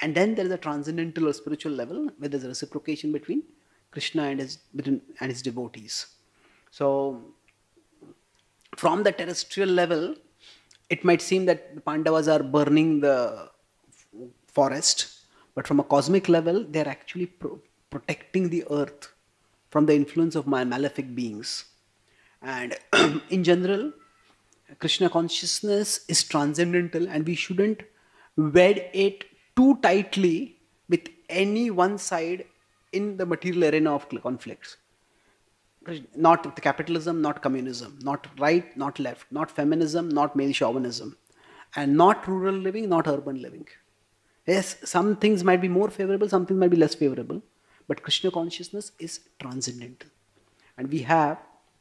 And then there is a transcendental or spiritual level where there's a reciprocation between Krishna and his, between, and his devotees. So, from the terrestrial level, it might seem that the Pandavas are burning the forest, but from a cosmic level, they're actually pro- protecting the earth from the influence of my malefic beings. And <clears throat> in general, Krishna consciousness is transcendental and we shouldn't wed it too tightly with any one side in the material arena of conflicts. Not capitalism, not communism, not right, not left, not feminism, not male chauvinism, and not rural living, not urban living. Yes, some things might be more favorable, some things might be less favorable, but Krishna consciousness is transcendental. And we have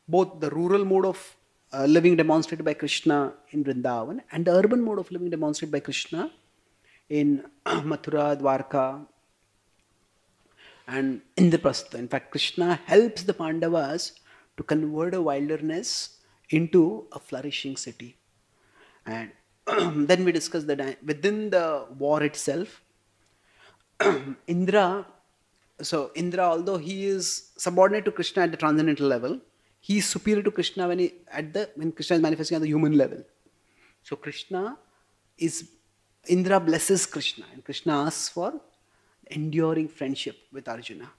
both the rural mode of uh, living demonstrated by Krishna in Vrindavan and the urban mode of living demonstrated by Krishna in <clears throat> Mathura, Dwarka, and Indraprastha. In fact, Krishna helps the Pandavas to convert a wilderness into a flourishing city. And <clears throat> then we discuss that within the war itself, <clears throat> Indra, so Indra, although he is subordinate to Krishna at the transcendental level, he is superior to Krishna when he at the when Krishna is manifesting at the human level. So Krishna is Indra blesses Krishna and Krishna asks for enduring friendship with Arjuna.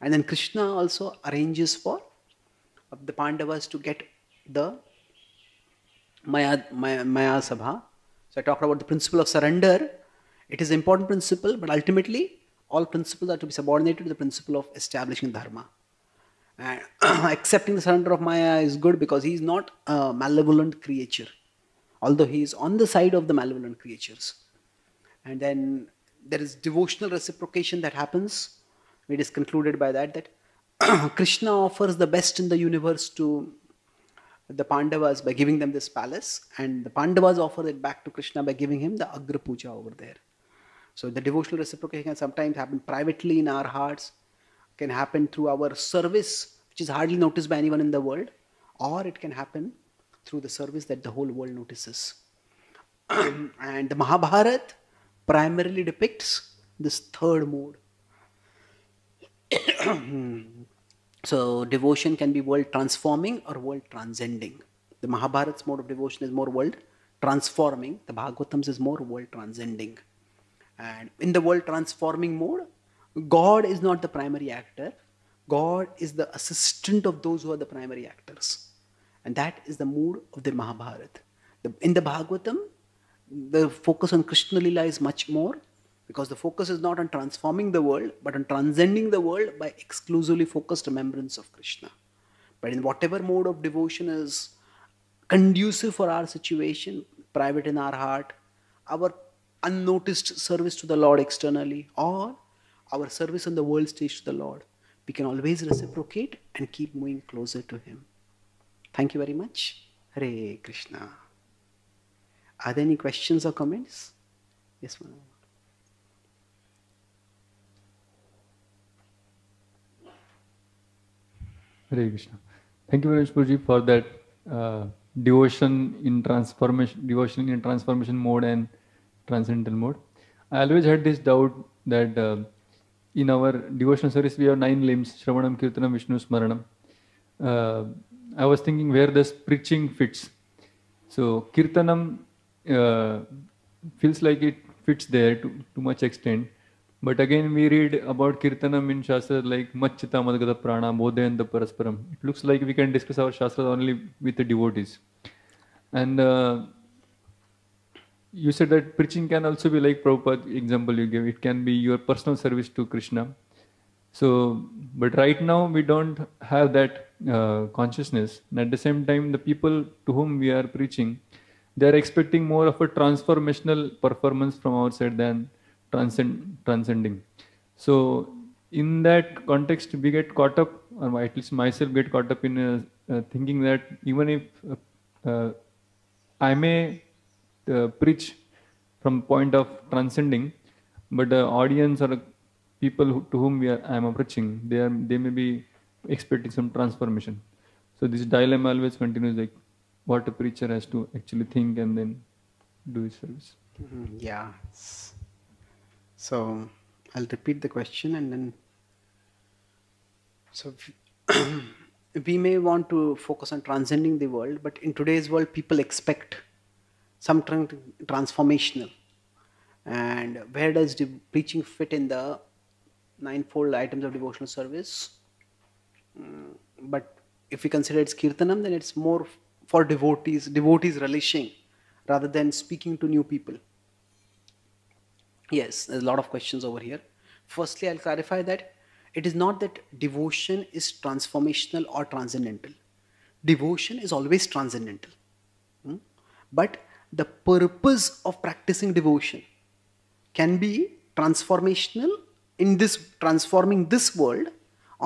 And then Krishna also arranges for the Pandavas to get the Maya, Maya, Maya Sabha. So I talked about the principle of surrender. It is an important principle, but ultimately all principles are to be subordinated to the principle of establishing Dharma. And <clears throat> accepting the surrender of Maya is good because he is not a malevolent creature, although he is on the side of the malevolent creatures. And then there is devotional reciprocation that happens. It is concluded by that that <clears throat> Krishna offers the best in the universe to the Pandavas by giving them this palace, and the Pandavas offer it back to Krishna by giving him the Agra Puja over there. So the devotional reciprocation can sometimes happen privately in our hearts, can happen through our service, which is hardly noticed by anyone in the world, or it can happen through the service that the whole world notices. <clears throat> and the Mahabharata primarily depicts this third mode. <clears throat> so, devotion can be world transforming or world transcending. The Mahabharata's mode of devotion is more world transforming, the Bhagavatam's is more world transcending. And in the world transforming mode, God is not the primary actor. God is the assistant of those who are the primary actors. And that is the mood of the Mahabharata. in the Bhagavatam, the focus on Krishna Lila is much more because the focus is not on transforming the world but on transcending the world by exclusively focused remembrance of Krishna. But in whatever mode of devotion is conducive for our situation, private in our heart, our unnoticed service to the Lord externally, or our service on the world stage to the Lord, we can always reciprocate and keep moving closer to Him. Thank you very much. Hare Krishna. Are there any questions or comments? Yes, ma'am. Hare Krishna. Thank you very much, Puji, for that uh, devotion in transformation, devotion in transformation mode and transcendental mode. I always had this doubt that uh, in our devotional service, we have nine limbs Shravanam, Kirtanam, Vishnu, Smaranam. Uh, I was thinking where this preaching fits. So, Kirtanam uh, feels like it fits there to, to much extent. But again, we read about Kirtanam in Shastra like Machita Madhgata Prana, Bodhayanta Parasparam. It looks like we can discuss our Shastra only with the devotees. And uh, you said that preaching can also be like Prabhupada example you gave. It can be your personal service to Krishna. So, but right now we don't have that uh, consciousness. And at the same time, the people to whom we are preaching, they are expecting more of a transformational performance from our side than transcend, transcending. So, in that context, we get caught up, or at least myself get caught up in uh, uh, thinking that even if uh, uh, I may uh, preach from point of transcending, but the uh, audience or people who, to whom we are, I am approaching, they are they may be expecting some transformation. So this dilemma always continues, like what a preacher has to actually think and then do his service. Mm-hmm. Yeah. So I'll repeat the question and then. So <clears throat> we may want to focus on transcending the world, but in today's world, people expect some transformational. And where does the preaching fit in the ninefold items of devotional service? Mm, but if we consider it's kirtanam, then it's more for devotees, devotees relishing rather than speaking to new people. Yes, there's a lot of questions over here. Firstly, I'll clarify that it is not that devotion is transformational or transcendental. Devotion is always transcendental. Hmm? But the purpose of practicing devotion can be transformational in this transforming this world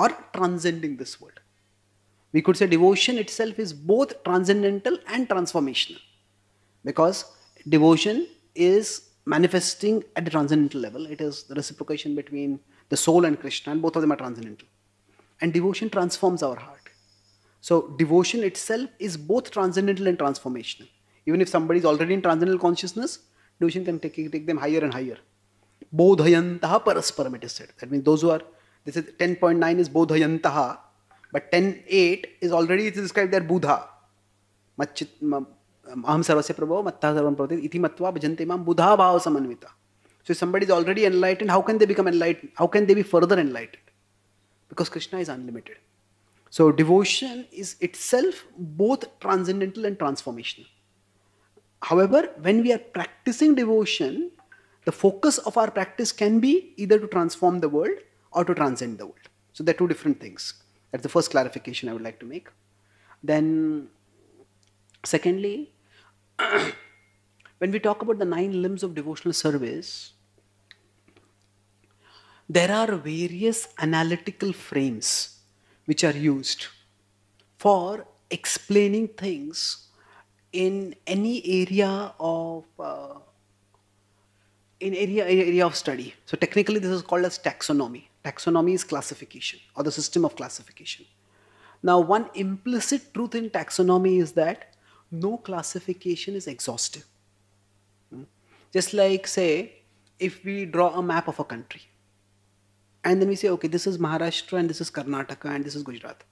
or transcending this world we could say devotion itself is both transcendental and transformational because devotion is manifesting at the transcendental level it is the reciprocation between the soul and krishna and both of them are transcendental and devotion transforms our heart so devotion itself is both transcendental and transformational even if somebody is already in transcendental consciousness, devotion can take, take them higher and higher. Bodhayantaha parasparam, it is said. That means those who are, this is 10.9 is bodhayantaha, but 10.8 is already it is described there buddha. Machit, ma, अहम matta sarvam मत्ता Iti matva इति maam buddha bhava samanvita. So somebody is already enlightened how can they become enlightened how can they be further enlightened because krishna is unlimited so devotion is itself both transcendental and transformational However, when we are practicing devotion, the focus of our practice can be either to transform the world or to transcend the world. So they're two different things. That's the first clarification I would like to make. Then, secondly, <clears throat> when we talk about the nine limbs of devotional service, there are various analytical frames which are used for explaining things in any area of uh, in area area of study. So technically, this is called as taxonomy. Taxonomy is classification or the system of classification. Now, one implicit truth in taxonomy is that no classification is exhaustive. Hmm? Just like say, if we draw a map of a country, and then we say, okay, this is Maharashtra and this is Karnataka and this is Gujarat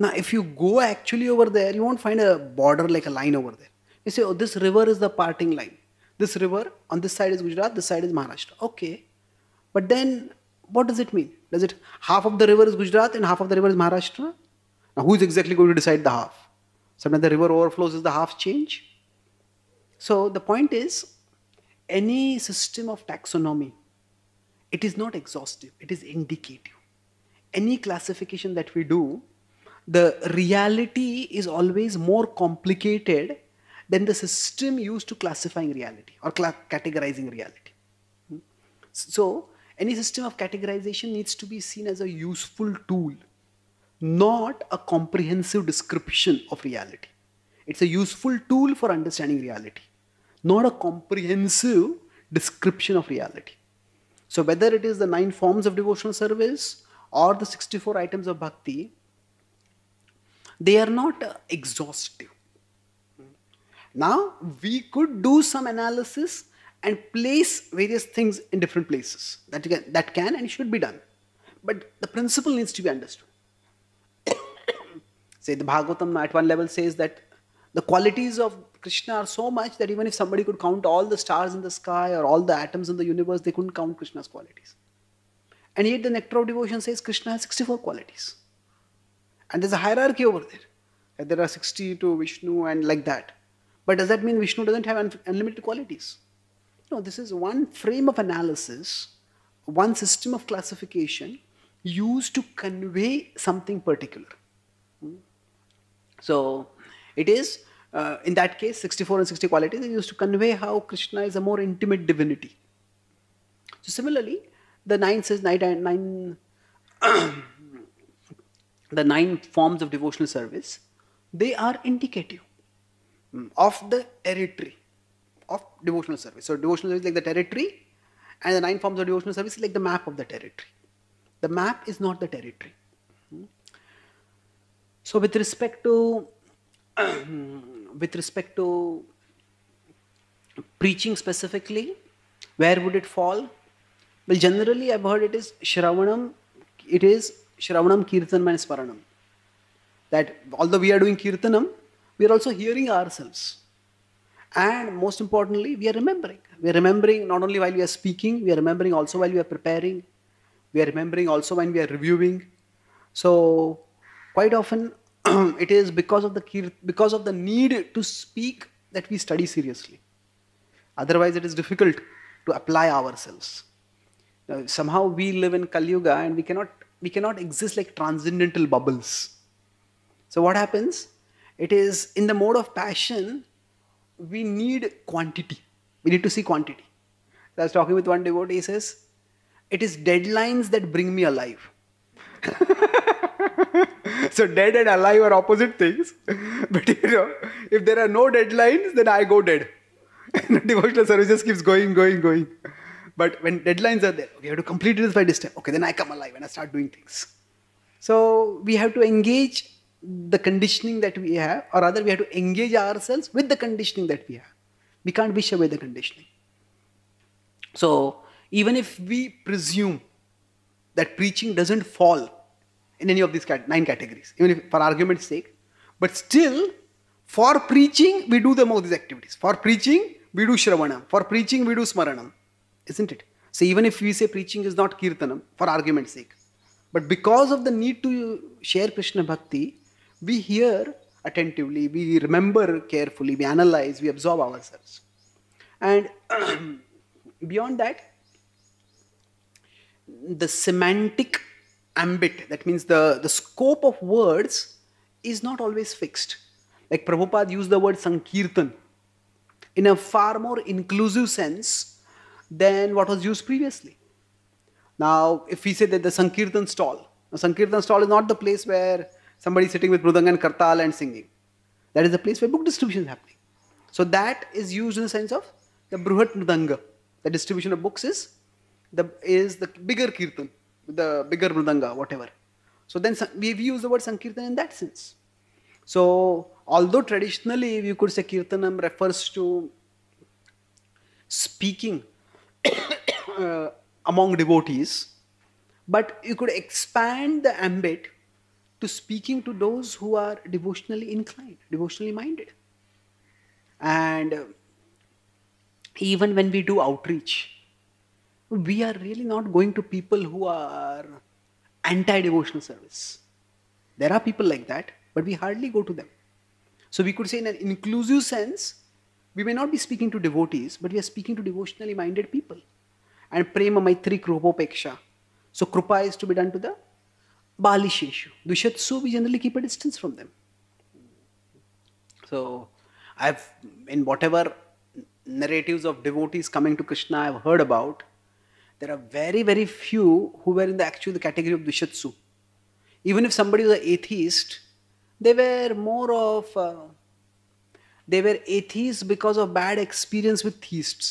now, if you go actually over there, you won't find a border like a line over there. You say, oh, this river is the parting line. This river, on this side is Gujarat, this side is Maharashtra. Okay. But then, what does it mean? Does it half of the river is Gujarat and half of the river is Maharashtra? Now, who is exactly going to decide the half? Sometimes the river overflows, is the half change? So, the point is, any system of taxonomy, it is not exhaustive, it is indicative. Any classification that we do the reality is always more complicated than the system used to classifying reality or categorizing reality. Hmm? So, any system of categorization needs to be seen as a useful tool, not a comprehensive description of reality. It's a useful tool for understanding reality, not a comprehensive description of reality. So, whether it is the nine forms of devotional service or the 64 items of bhakti, they are not uh, exhaustive. Now, we could do some analysis and place various things in different places. That can, that can and should be done. But the principle needs to be understood. <coughs> Say the Bhagavatam at one level says that the qualities of Krishna are so much that even if somebody could count all the stars in the sky or all the atoms in the universe, they couldn't count Krishna's qualities. And yet the nectar of devotion says Krishna has 64 qualities. And there's a hierarchy over there. there are 60 to Vishnu and like that. But does that mean Vishnu doesn't have un- unlimited qualities? No, this is one frame of analysis, one system of classification used to convey something particular. Hmm. So it is, uh, in that case, 64 and 60 qualities are used to convey how Krishna is a more intimate divinity. So similarly, the nine says nine, nine <clears throat> the nine forms of devotional service, they are indicative mm, of the territory of devotional service. So devotional service is like the territory, and the nine forms of devotional service is like the map of the territory. The map is not the territory. Mm. So with respect to <clears throat> with respect to preaching specifically, where would it fall? Well, generally I've heard it is Shravanam, it is Shravanam, Kirtanam, and Sparanam. That although we are doing Kirtanam, we are also hearing ourselves. And most importantly, we are remembering. We are remembering not only while we are speaking, we are remembering also while we are preparing, we are remembering also when we are reviewing. So, quite often, <clears throat> it is because of the because of the need to speak that we study seriously. Otherwise, it is difficult to apply ourselves. Now, somehow, we live in Kali Yuga and we cannot we cannot exist like transcendental bubbles. So what happens? It is in the mode of passion, we need quantity. We need to see quantity. I was talking with one devotee, he says, it is deadlines that bring me alive. <laughs> so dead and alive are opposite things. <laughs> but you know, if there are no deadlines, then I go dead. <laughs> the Devotional just keeps going, going, going. But when deadlines are there, okay, have to complete this by this time. Okay, then I come alive and I start doing things. So we have to engage the conditioning that we have, or rather, we have to engage ourselves with the conditioning that we have. We can't wish away the conditioning. So even if we presume that preaching doesn't fall in any of these nine categories, even if for argument's sake, but still, for preaching, we do them all these activities. For preaching, we do Shravanam. For preaching, we do Smaranam isn't it? So even if we say preaching is not kirtanam, for argument's sake, but because of the need to share Krishna bhakti, we hear attentively, we remember carefully, we analyze, we absorb ourselves. And <clears throat> beyond that, the semantic ambit, that means the, the scope of words, is not always fixed. Like Prabhupada used the word sankirtan in a far more inclusive sense than what was used previously. Now, if we say that the Sankirtan stall, a Sankirtan stall is not the place where somebody is sitting with Mrudanga and Kartal and singing. That is the place where book distribution is happening. So that is used in the sense of the Bruhat Mrudanga. The distribution of books is the, is the bigger Kirtan, the bigger Mrudanga, whatever. So then we, we use the word Sankirtan in that sense. So although traditionally you could say Kirtanam refers to speaking uh, among devotees, but you could expand the ambit to speaking to those who are devotionally inclined, devotionally minded. And uh, even when we do outreach, we are really not going to people who are anti devotional service. There are people like that, but we hardly go to them. So we could say, in an inclusive sense, we may not be speaking to devotees, but we are speaking to devotionally minded people. And prema maitri peksha. So krupa is to be done to the balisheshu. Dushatsu, we generally keep a distance from them. So I've, in whatever narratives of devotees coming to Krishna I've heard about, there are very, very few who were in the actual category of Dushatsu. Even if somebody was an atheist, they were more of... Uh, they were atheists because of bad experience with theists.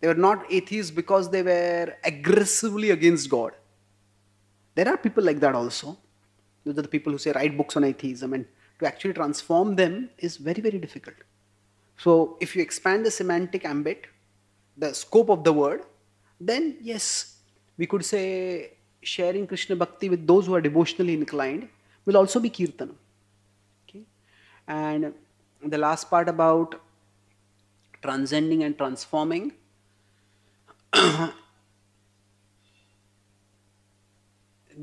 They were not atheists because they were aggressively against God. There are people like that also. Those are the people who say write books on atheism, and to actually transform them is very, very difficult. So, if you expand the semantic ambit, the scope of the word, then yes, we could say sharing Krishna bhakti with those who are devotionally inclined will also be kirtanam. Okay? And the last part about transcending and transforming. <clears throat>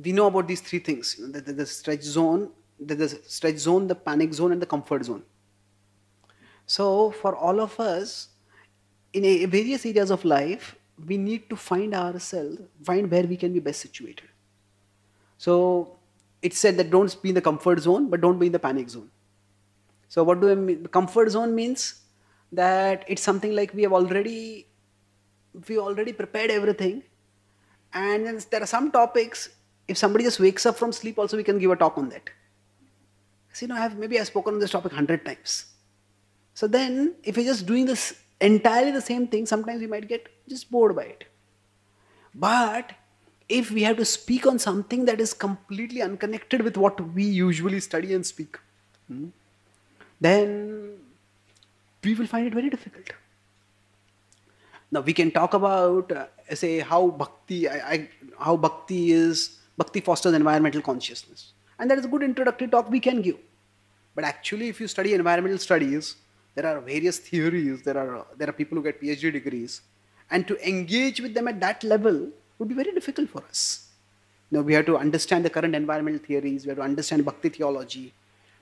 we know about these three things the, the, the, stretch zone, the, the stretch zone, the panic zone, and the comfort zone. So, for all of us, in a, various areas of life, we need to find ourselves, find where we can be best situated. So, it's said that don't be in the comfort zone, but don't be in the panic zone. So what do I mean? Comfort zone means that it's something like we have already we already prepared everything, and there are some topics. If somebody just wakes up from sleep, also we can give a talk on that. See, you know, I have maybe I've spoken on this topic hundred times. So then, if you're just doing this entirely the same thing, sometimes we might get just bored by it. But if we have to speak on something that is completely unconnected with what we usually study and speak, hmm? then we will find it very difficult. Now we can talk about, uh, say, how bhakti, I, I, how bhakti is bhakti fosters environmental consciousness, and that is a good introductory talk we can give. But actually, if you study environmental studies, there are various theories. There are there are people who get PhD degrees, and to engage with them at that level would be very difficult for us. Now we have to understand the current environmental theories. We have to understand bhakti theology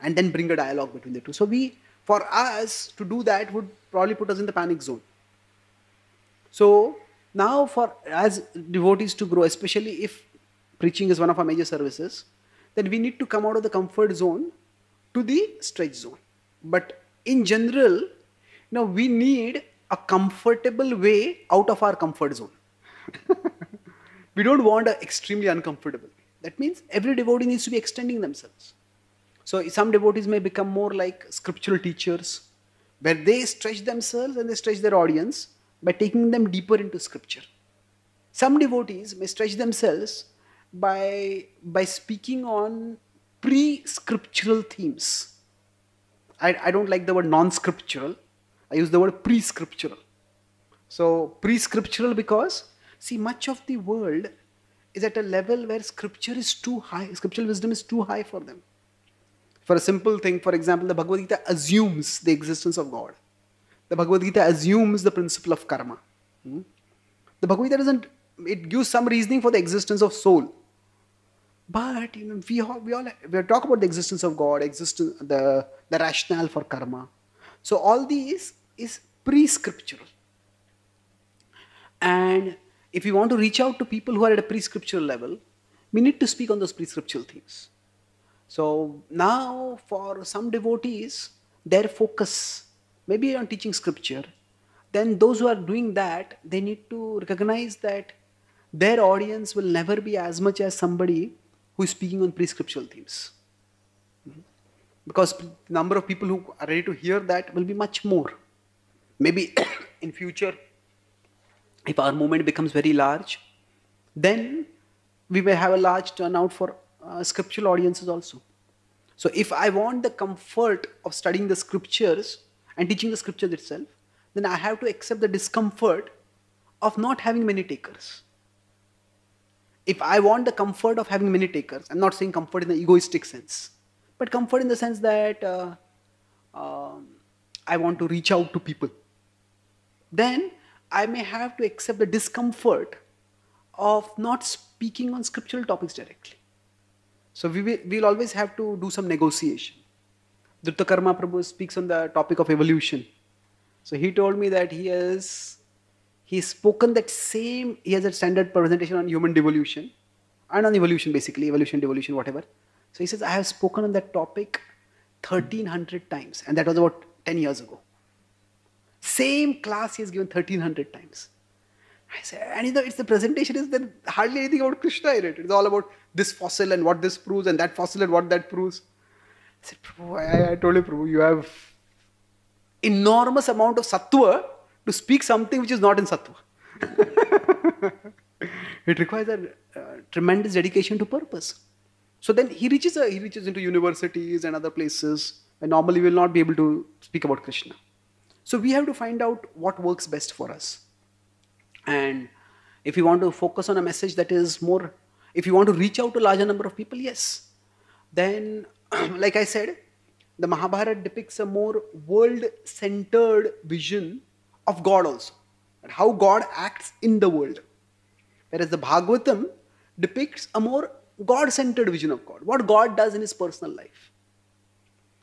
and then bring a dialogue between the two. So we, for us to do that would probably put us in the panic zone. So now for as devotees to grow, especially if preaching is one of our major services, then we need to come out of the comfort zone to the stretch zone. But in general, you know, we need a comfortable way out of our comfort zone. <laughs> we don't want an extremely uncomfortable. That means every devotee needs to be extending themselves. So some devotees may become more like scriptural teachers, where they stretch themselves and they stretch their audience by taking them deeper into scripture. Some devotees may stretch themselves by, by speaking on pre scriptural themes. I, I don't like the word non scriptural, I use the word pre scriptural. So, pre scriptural because, see, much of the world is at a level where scripture is too high, scriptural wisdom is too high for them. For a simple thing, for example, the Bhagavad Gita assumes the existence of God. The Bhagavad Gita assumes the principle of karma. Hmm? The Bhagavad Gita doesn't, it gives some reasoning for the existence of soul. But you know, we all, we all we talk about the existence of God, existence, the, the rationale for karma. So all these is pre And if we want to reach out to people who are at a pre level, we need to speak on those pre-scriptural things. So now, for some devotees, their focus maybe on teaching scripture. Then, those who are doing that, they need to recognize that their audience will never be as much as somebody who is speaking on prescriptural themes. Mm-hmm. Because the number of people who are ready to hear that will be much more. Maybe <coughs> in future, if our movement becomes very large, then we may have a large turnout for uh, scriptural audiences also. So if I want the comfort of studying the scriptures and teaching the scriptures itself, then I have to accept the discomfort of not having many takers. If I want the comfort of having many takers, I'm not saying comfort in the egoistic sense, but comfort in the sense that uh, um, I want to reach out to people, then I may have to accept the discomfort of not speaking on scriptural topics directly. So we will we'll always have to do some negotiation. Dutta Prabhu speaks on the topic of evolution. So he told me that he has he's spoken that same he has a standard presentation on human devolution and on evolution basically evolution devolution whatever. So he says I have spoken on that topic 1300 times and that was about 10 years ago. Same class he has given 1300 times. I said, and you know, it's the presentation is there hardly anything about Krishna in it. It's all about this fossil and what this proves and that fossil and what that proves. I said, Prabhu, I, I told you, Prabhu, you have enormous amount of sattva to speak something which is not in sattva. <laughs> it requires a uh, tremendous dedication to purpose. So then he reaches, a, he reaches into universities and other places, and normally will not be able to speak about Krishna. So we have to find out what works best for us. And if you want to focus on a message that is more, if you want to reach out to larger number of people, yes. Then, <clears throat> like I said, the Mahabharata depicts a more world-centered vision of God also, how God acts in the world. Whereas the Bhagavatam depicts a more God-centered vision of God, what God does in his personal life.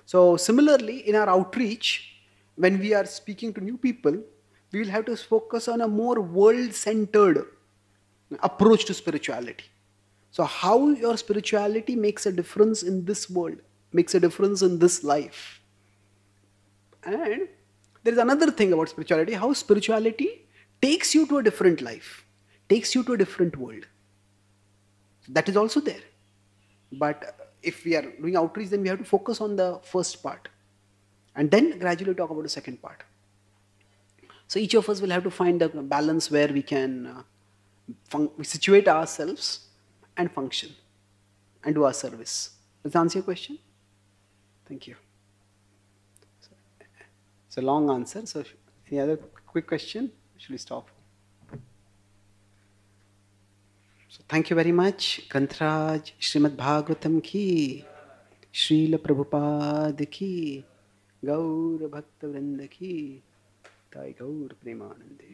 So similarly, in our outreach, when we are speaking to new people, we will have to focus on a more world centered approach to spirituality. So, how your spirituality makes a difference in this world, makes a difference in this life. And there is another thing about spirituality how spirituality takes you to a different life, takes you to a different world. That is also there. But if we are doing outreach, then we have to focus on the first part and then gradually talk about the second part. So each of us will have to find a balance where we can we uh, situate ourselves and function and do our service. Does that answer your question? Thank you. So, it's a long answer. So, any other quick question? Should we stop? So, thank you very much. Kantraj, Srimad Bhagavatam ki, Srila Prabhupada ki, Gaur Bhakta Vrinda ki. ತಾಯಿ ಗೌರ್ ಪ್ರೇಮಾನಂದೇ